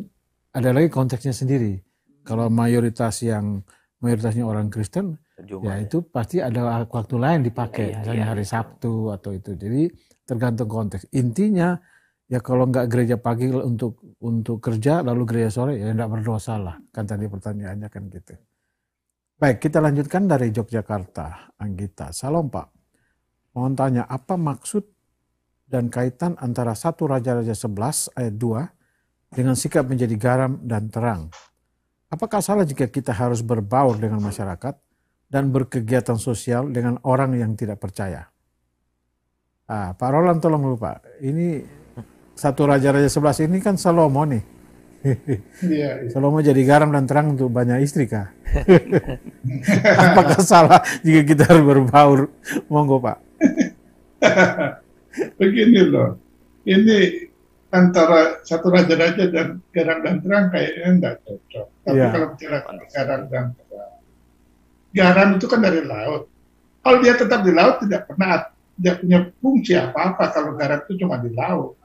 ada lagi konteksnya sendiri. Kalau mayoritas yang mayoritasnya orang Kristen, Jumat, ya, ya itu pasti ada waktu lain dipakai, ya, misalnya ya, hari iya. Sabtu atau itu. Jadi tergantung konteks. Intinya ya kalau nggak gereja pagi untuk untuk kerja lalu gereja sore ya nggak berdosa lah kan tadi pertanyaannya kan gitu. Baik kita lanjutkan dari Yogyakarta Anggita. Salam Pak. Mohon tanya apa maksud dan kaitan antara satu Raja-Raja 11 ayat 2 dengan sikap menjadi garam dan terang. Apakah salah jika kita harus berbaur dengan masyarakat dan berkegiatan sosial dengan orang yang tidak percaya? Ah, Pak Roland tolong lupa, ini satu raja-raja sebelas ini kan Salomo nih. Iya, iya. Salomo jadi garam dan terang untuk banyak istri kah? Apakah salah jika kita harus berbaur? Monggo Pak. Begini loh, ini antara satu raja-raja dan garang dan terang kayaknya enggak cocok. Tapi yeah. kalau bicara garang dan terang, garam itu kan dari laut. Kalau dia tetap di laut tidak pernah tidak punya fungsi apa-apa kalau garam itu cuma di laut.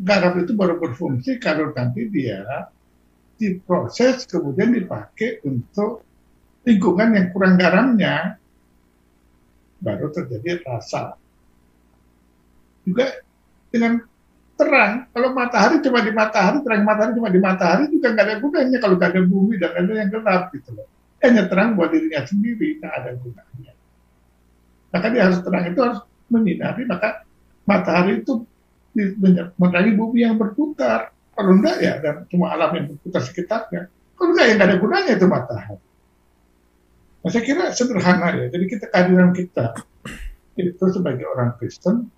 Garam itu baru berfungsi kalau nanti dia diproses kemudian dipakai untuk lingkungan yang kurang garamnya baru terjadi rasa. Juga dengan terang. Kalau matahari cuma di matahari, terang matahari cuma di matahari juga nggak ada gunanya kalau nggak ada bumi dan ada yang gelap gitu loh. Eh, hanya terang buat dirinya sendiri nggak ada gunanya. Maka dia harus terang itu harus menyinari. Maka matahari itu menerangi bumi yang berputar. Kalau enggak ya dan cuma alam yang berputar sekitarnya. Kalau enggak ya nggak ada gunanya itu matahari. Nah, saya kira sederhana ya. Jadi kita kehadiran kita itu sebagai orang Kristen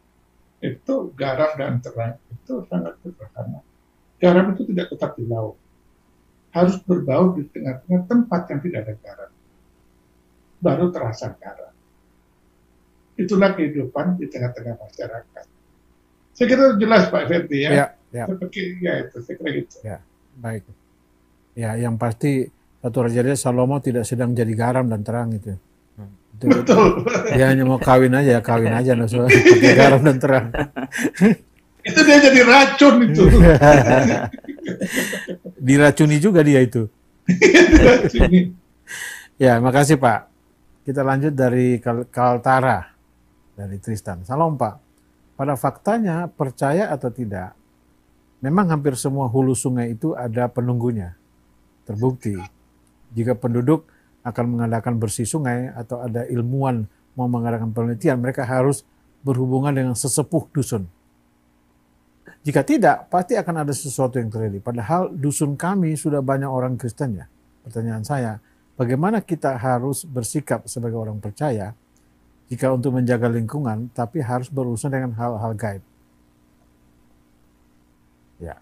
itu garam dan terang itu sangat sederhana. Garam itu tidak tetap di laut. Harus berbau di tengah-tengah tempat yang tidak ada garam. Baru terasa garam. Itulah kehidupan di tengah-tengah masyarakat. Saya kira jelas Pak Ferdi ya. ya, ya. Seperti ya itu, saya kira gitu. Ya, baik. Ya, yang pasti satu raja Salomo tidak sedang jadi garam dan terang itu. Betul. betul. Dia hanya mau kawin aja, kawin aja no, so, pakai garam dan terang. itu dia jadi racun itu. Diracuni juga dia itu. Diracuni. ya, makasih Pak. Kita lanjut dari Kal Kaltara dari Tristan. Salam Pak. Pada faktanya percaya atau tidak, memang hampir semua hulu sungai itu ada penunggunya. Terbukti jika penduduk akan mengadakan bersih sungai atau ada ilmuwan mau mengadakan penelitian, mereka harus berhubungan dengan sesepuh dusun. Jika tidak, pasti akan ada sesuatu yang terjadi. Padahal dusun kami sudah banyak orang Kristen ya. Pertanyaan saya, bagaimana kita harus bersikap sebagai orang percaya jika untuk menjaga lingkungan, tapi harus berurusan dengan hal-hal gaib? Ya,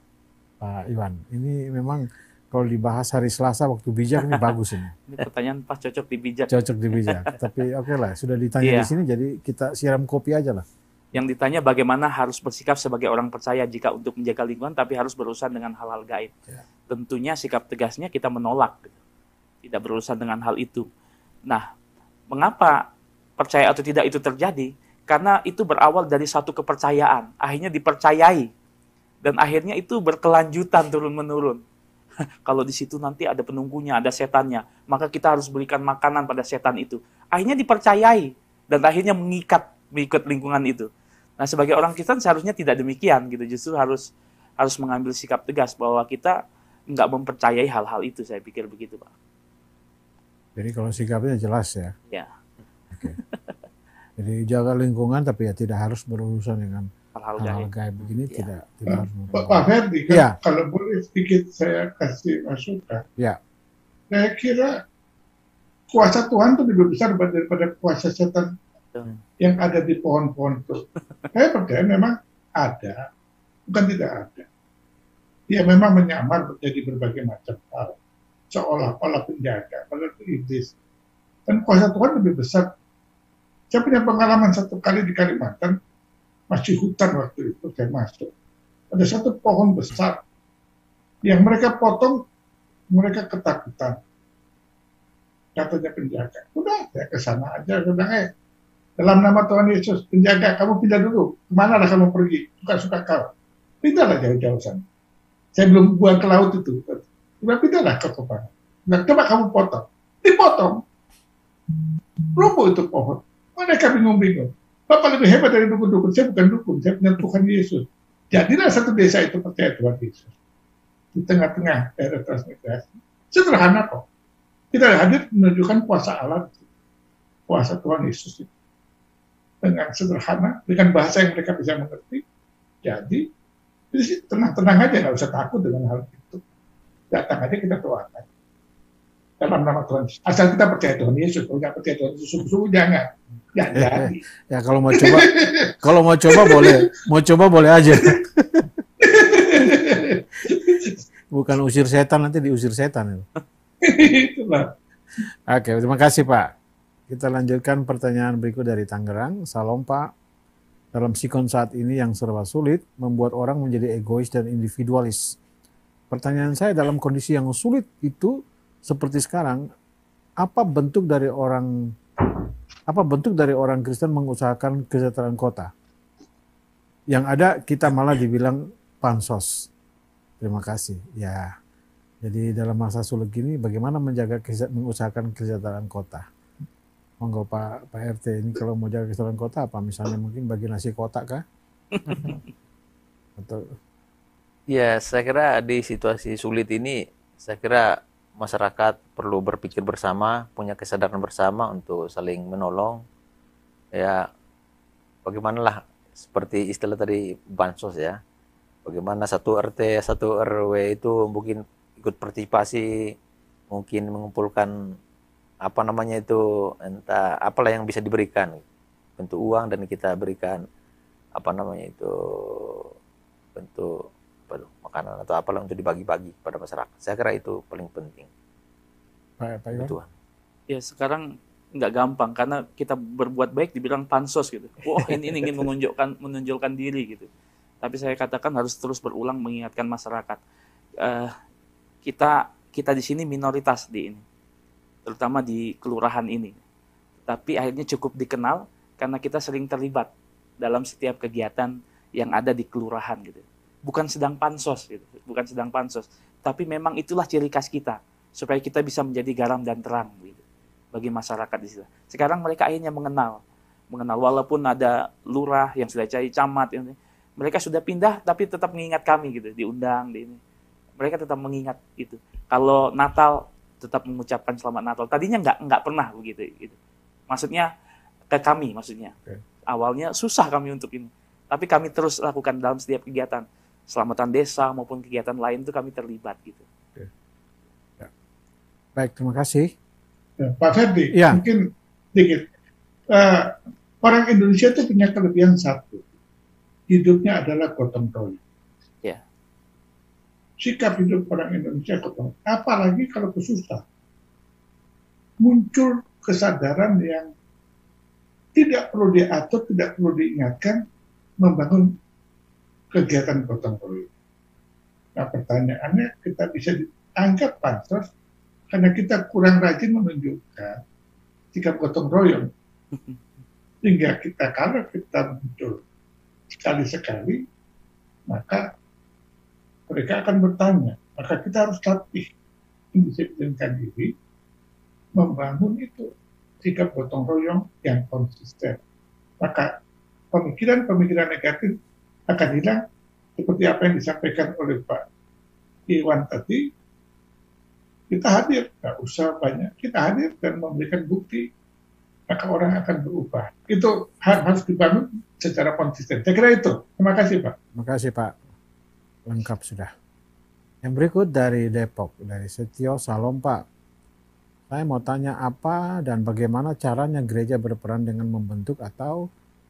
Pak Iwan, ini memang kalau dibahas hari Selasa waktu bijak ini bagus ini. ini pertanyaan pas cocok di bijak. Cocok di bijak. Tapi oke okay lah, sudah ditanya yeah. di sini jadi kita siram kopi aja lah. Yang ditanya bagaimana harus bersikap sebagai orang percaya jika untuk menjaga lingkungan tapi harus berurusan dengan hal-hal gaib. Yeah. Tentunya sikap tegasnya kita menolak. Tidak berurusan dengan hal itu. Nah, mengapa percaya atau tidak itu terjadi? Karena itu berawal dari satu kepercayaan, akhirnya dipercayai dan akhirnya itu berkelanjutan turun-menurun kalau di situ nanti ada penunggunya, ada setannya, maka kita harus berikan makanan pada setan itu. Akhirnya dipercayai dan akhirnya mengikat mengikat lingkungan itu. Nah, sebagai orang Kristen seharusnya tidak demikian gitu. Justru harus harus mengambil sikap tegas bahwa kita nggak mempercayai hal-hal itu. Saya pikir begitu, Pak. Jadi kalau sikapnya jelas ya. Ya. Okay. Jadi jaga lingkungan tapi ya tidak harus berurusan dengan hal-hal gaib. gaib begini ya. tidak tidak nah, Pak, Pak Ferdi, ya. kalau boleh sedikit saya kasih masukan. Ya. Saya kira kuasa Tuhan itu lebih besar daripada kuasa setan hmm. yang ada di pohon-pohon itu. saya percaya memang ada, bukan tidak ada. Dia memang menyamar menjadi berbagai macam hal. Seolah-olah penjaga, padahal itu iblis. Dan kuasa Tuhan lebih besar. Saya punya pengalaman satu kali di Kalimantan, masih hutan waktu itu saya masuk. Ada satu pohon besar yang mereka potong, mereka ketakutan. Katanya penjaga, udah saya ke sana aja, udah eh, dalam nama Tuhan Yesus, penjaga, kamu pindah dulu. Kemana lah kamu pergi? Suka-suka kau. Pindahlah jauh-jauh sana. Saya belum buang ke laut itu. Cuma pindahlah ke kepala. Nah, coba kamu potong. Dipotong. Rumput itu pohon. Mereka bingung-bingung. Bapak lebih hebat dari dukun-dukun. Saya bukan dukun, saya punya Tuhan Yesus. Jadilah satu desa itu percaya Tuhan Yesus. Di tengah-tengah era transmigrasi. Sederhana kok. Kita hadir menunjukkan kuasa Allah. Kuasa Tuhan Yesus itu. Dengan sederhana, dengan bahasa yang mereka bisa mengerti. Jadi, tenang-tenang aja, nggak usah takut dengan hal itu. Datang aja kita doakan dalam nama Tuhan. Asal kita percaya Tuhan Yesus, kalau nggak percaya Tuhan Yesus, sungguh jangan. Ya, ya, ya kalau mau coba, kalau mau coba boleh, mau coba boleh aja. Bukan usir setan nanti diusir setan. Itulah. Oke, terima kasih Pak. Kita lanjutkan pertanyaan berikut dari Tangerang. Salam Pak. Dalam sikon saat ini yang serba sulit, membuat orang menjadi egois dan individualis. Pertanyaan saya dalam kondisi yang sulit itu, seperti sekarang, apa bentuk dari orang apa bentuk dari orang Kristen mengusahakan kesejahteraan kota? Yang ada kita malah dibilang pansos. Terima kasih. Ya. Jadi dalam masa sulit ini bagaimana menjaga mengusahakan kesejahteraan kota? Monggo Pak Pak RT ini kalau mau jaga kesejahteraan kota apa misalnya mungkin bagi nasi kotak kah? Atau Ya, saya kira di situasi sulit ini saya kira masyarakat perlu berpikir bersama, punya kesadaran bersama untuk saling menolong. Ya, bagaimanalah seperti istilah tadi bansos ya. Bagaimana satu RT, satu RW itu mungkin ikut partisipasi, mungkin mengumpulkan apa namanya itu entah apalah yang bisa diberikan bentuk uang dan kita berikan apa namanya itu bentuk apa tuh makanan atau apalah untuk dibagi-bagi pada masyarakat. Saya kira itu paling penting. Baik, Pak Iwan. Ya sekarang nggak gampang karena kita berbuat baik dibilang pansos gitu. Wah ini, ini ingin menunjukkan menonjolkan diri gitu. Tapi saya katakan harus terus berulang mengingatkan masyarakat. Uh, kita kita di sini minoritas di ini, terutama di kelurahan ini. Tapi akhirnya cukup dikenal karena kita sering terlibat dalam setiap kegiatan yang ada di kelurahan gitu bukan sedang pansos gitu, bukan sedang pansos, tapi memang itulah ciri khas kita supaya kita bisa menjadi garam dan terang gitu bagi masyarakat di situ. Sekarang mereka akhirnya mengenal, mengenal walaupun ada lurah yang sudah cari camat ini, mereka sudah pindah tapi tetap mengingat kami gitu, diundang di ini. Mereka tetap mengingat itu. Kalau Natal tetap mengucapkan selamat Natal. Tadinya nggak nggak pernah begitu gitu. Maksudnya ke kami maksudnya. Okay. Awalnya susah kami untuk ini. Tapi kami terus lakukan dalam setiap kegiatan selamatan desa maupun kegiatan lain itu kami terlibat gitu. Ya. Baik, terima kasih. Ya, Pak Ferdi, ya. mungkin sedikit. Uh, orang Indonesia itu punya kelebihan satu, hidupnya adalah gotong royong. Ya. Sikap hidup orang Indonesia gotong. Apalagi kalau kesusah, muncul kesadaran yang tidak perlu diatur, tidak perlu diingatkan, membangun kegiatan gotong royong. Nah pertanyaannya kita bisa dianggap pansos karena kita kurang rajin menunjukkan sikap gotong royong. Sehingga kita kalau kita muncul sekali-sekali, maka mereka akan bertanya. Maka kita harus latih mendisiplinkan diri, membangun itu sikap gotong royong yang konsisten. Maka pemikiran-pemikiran negatif akan hilang seperti apa yang disampaikan oleh Pak Iwan tadi. Kita hadir, nggak usah banyak, kita hadir dan memberikan bukti maka orang akan berubah. Itu harus dibangun secara konsisten. Saya kira itu. Terima kasih Pak. Terima kasih Pak. Lengkap sudah. Yang berikut dari Depok, dari Setio Salom Pak. Saya mau tanya apa dan bagaimana caranya gereja berperan dengan membentuk atau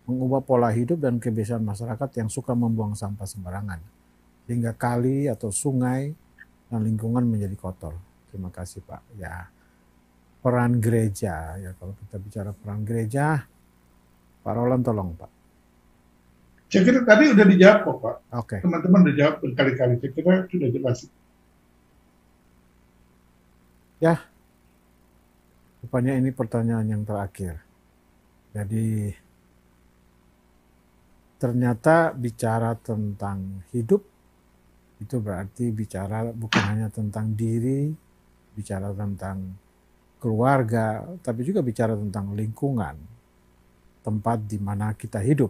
mengubah pola hidup dan kebiasaan masyarakat yang suka membuang sampah sembarangan, hingga kali atau sungai dan lingkungan menjadi kotor. Terima kasih Pak. Ya, peran gereja ya kalau kita bicara peran gereja, Pak Roland tolong Pak. Saya kira tadi sudah dijawab kok Pak. Oke. Okay. Teman-teman sudah jawab berkali-kali. Saya kira sudah jelas. Ya, rupanya ini pertanyaan yang terakhir. Jadi ternyata bicara tentang hidup itu berarti bicara bukan hanya tentang diri, bicara tentang keluarga, tapi juga bicara tentang lingkungan, tempat di mana kita hidup.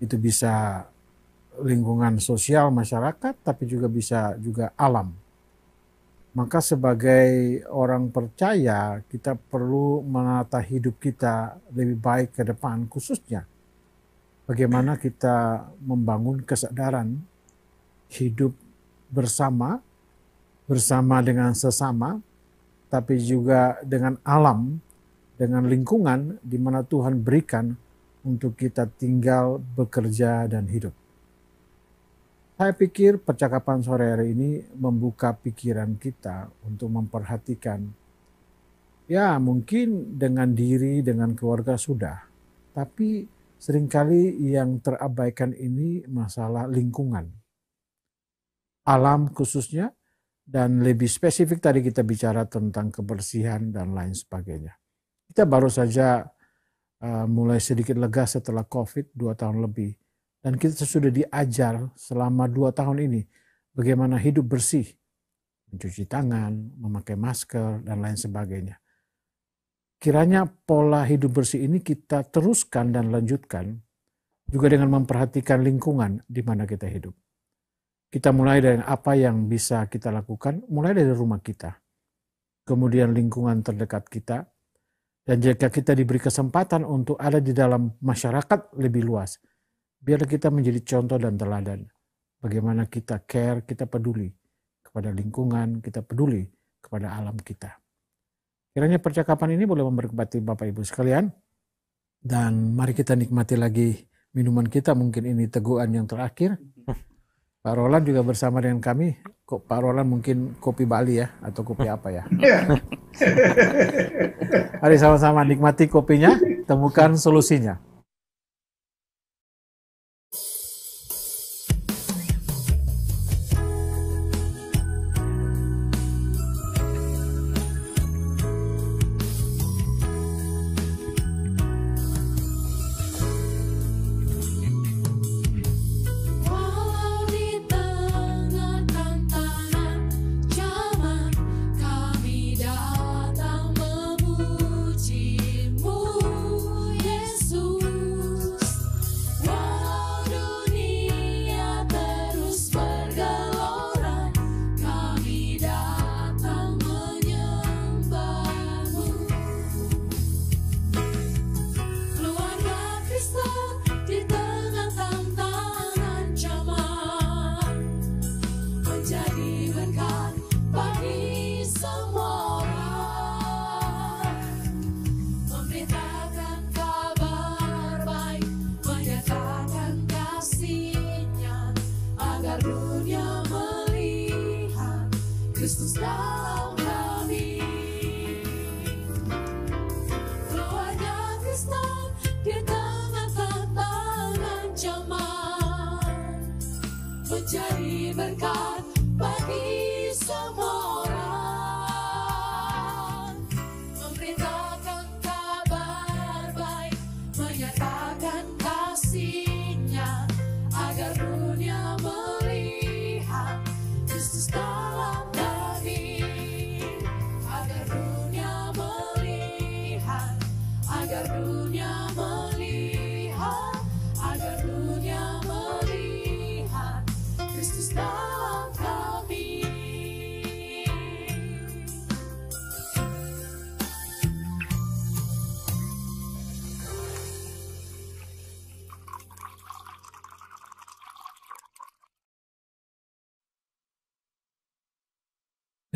Itu bisa lingkungan sosial masyarakat, tapi juga bisa juga alam. Maka sebagai orang percaya, kita perlu menata hidup kita lebih baik ke depan khususnya bagaimana kita membangun kesadaran hidup bersama, bersama dengan sesama, tapi juga dengan alam, dengan lingkungan di mana Tuhan berikan untuk kita tinggal, bekerja, dan hidup. Saya pikir percakapan sore hari ini membuka pikiran kita untuk memperhatikan, ya mungkin dengan diri, dengan keluarga sudah, tapi Seringkali yang terabaikan ini masalah lingkungan. Alam khususnya dan lebih spesifik tadi kita bicara tentang kebersihan dan lain sebagainya. Kita baru saja uh, mulai sedikit lega setelah COVID dua tahun lebih. Dan kita sudah diajar selama dua tahun ini bagaimana hidup bersih, mencuci tangan, memakai masker, dan lain sebagainya. Kiranya pola hidup bersih ini kita teruskan dan lanjutkan juga dengan memperhatikan lingkungan di mana kita hidup. Kita mulai dari apa yang bisa kita lakukan, mulai dari rumah kita, kemudian lingkungan terdekat kita, dan jika kita diberi kesempatan untuk ada di dalam masyarakat lebih luas, biar kita menjadi contoh dan teladan bagaimana kita care, kita peduli kepada lingkungan, kita peduli kepada alam kita. Kiranya percakapan ini boleh memberkati Bapak Ibu sekalian. Dan mari kita nikmati lagi minuman kita. Mungkin ini teguhan yang terakhir. Pak Roland juga bersama dengan kami. Kok Pak Roland mungkin kopi Bali ya atau kopi apa ya? Mari sama-sama nikmati kopinya, temukan solusinya.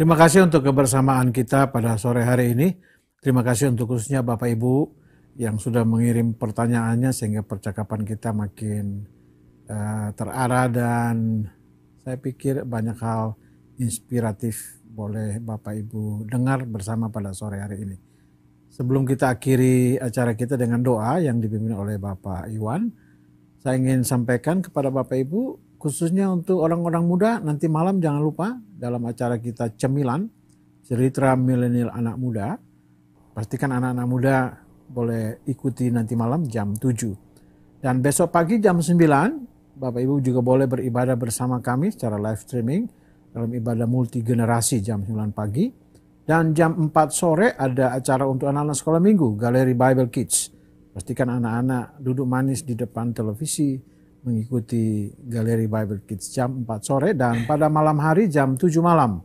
Terima kasih untuk kebersamaan kita pada sore hari ini. Terima kasih untuk khususnya Bapak Ibu yang sudah mengirim pertanyaannya sehingga percakapan kita makin uh, terarah dan saya pikir banyak hal inspiratif boleh Bapak Ibu dengar bersama pada sore hari ini. Sebelum kita akhiri acara kita dengan doa yang dipimpin oleh Bapak Iwan, saya ingin sampaikan kepada Bapak Ibu khususnya untuk orang-orang muda nanti malam jangan lupa dalam acara kita cemilan cerita milenial anak muda. Pastikan anak-anak muda boleh ikuti nanti malam jam 7. Dan besok pagi jam 9 Bapak Ibu juga boleh beribadah bersama kami secara live streaming dalam ibadah multi generasi jam 9 pagi. Dan jam 4 sore ada acara untuk anak-anak sekolah minggu, Galeri Bible Kids. Pastikan anak-anak duduk manis di depan televisi, mengikuti galeri Bible Kids jam 4 sore dan pada malam hari jam 7 malam.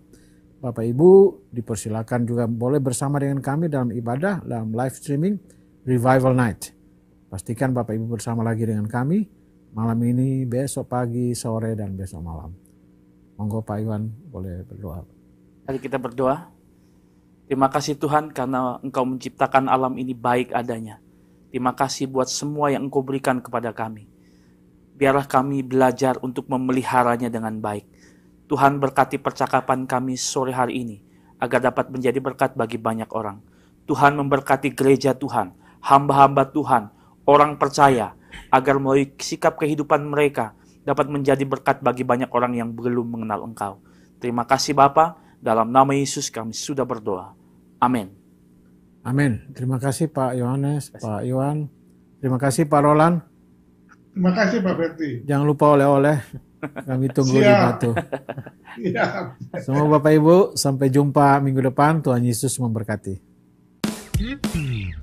Bapak Ibu dipersilakan juga boleh bersama dengan kami dalam ibadah dalam live streaming Revival Night. Pastikan Bapak Ibu bersama lagi dengan kami malam ini, besok pagi, sore dan besok malam. Monggo Pak Iwan boleh berdoa. Mari kita berdoa. Terima kasih Tuhan karena Engkau menciptakan alam ini baik adanya. Terima kasih buat semua yang Engkau berikan kepada kami biarlah kami belajar untuk memeliharanya dengan baik. Tuhan berkati percakapan kami sore hari ini, agar dapat menjadi berkat bagi banyak orang. Tuhan memberkati gereja Tuhan, hamba-hamba Tuhan, orang percaya, agar melalui sikap kehidupan mereka dapat menjadi berkat bagi banyak orang yang belum mengenal Engkau. Terima kasih Bapa, dalam nama Yesus kami sudah berdoa. Amin. Amin. Terima kasih Pak Yohanes, Pak Iwan. Terima kasih Pak Roland. Terima kasih Pak Ferdi. Jangan lupa oleh-oleh. Kami tunggu di Batu. Semua Bapak Ibu, sampai jumpa minggu depan. Tuhan Yesus memberkati. Hmm.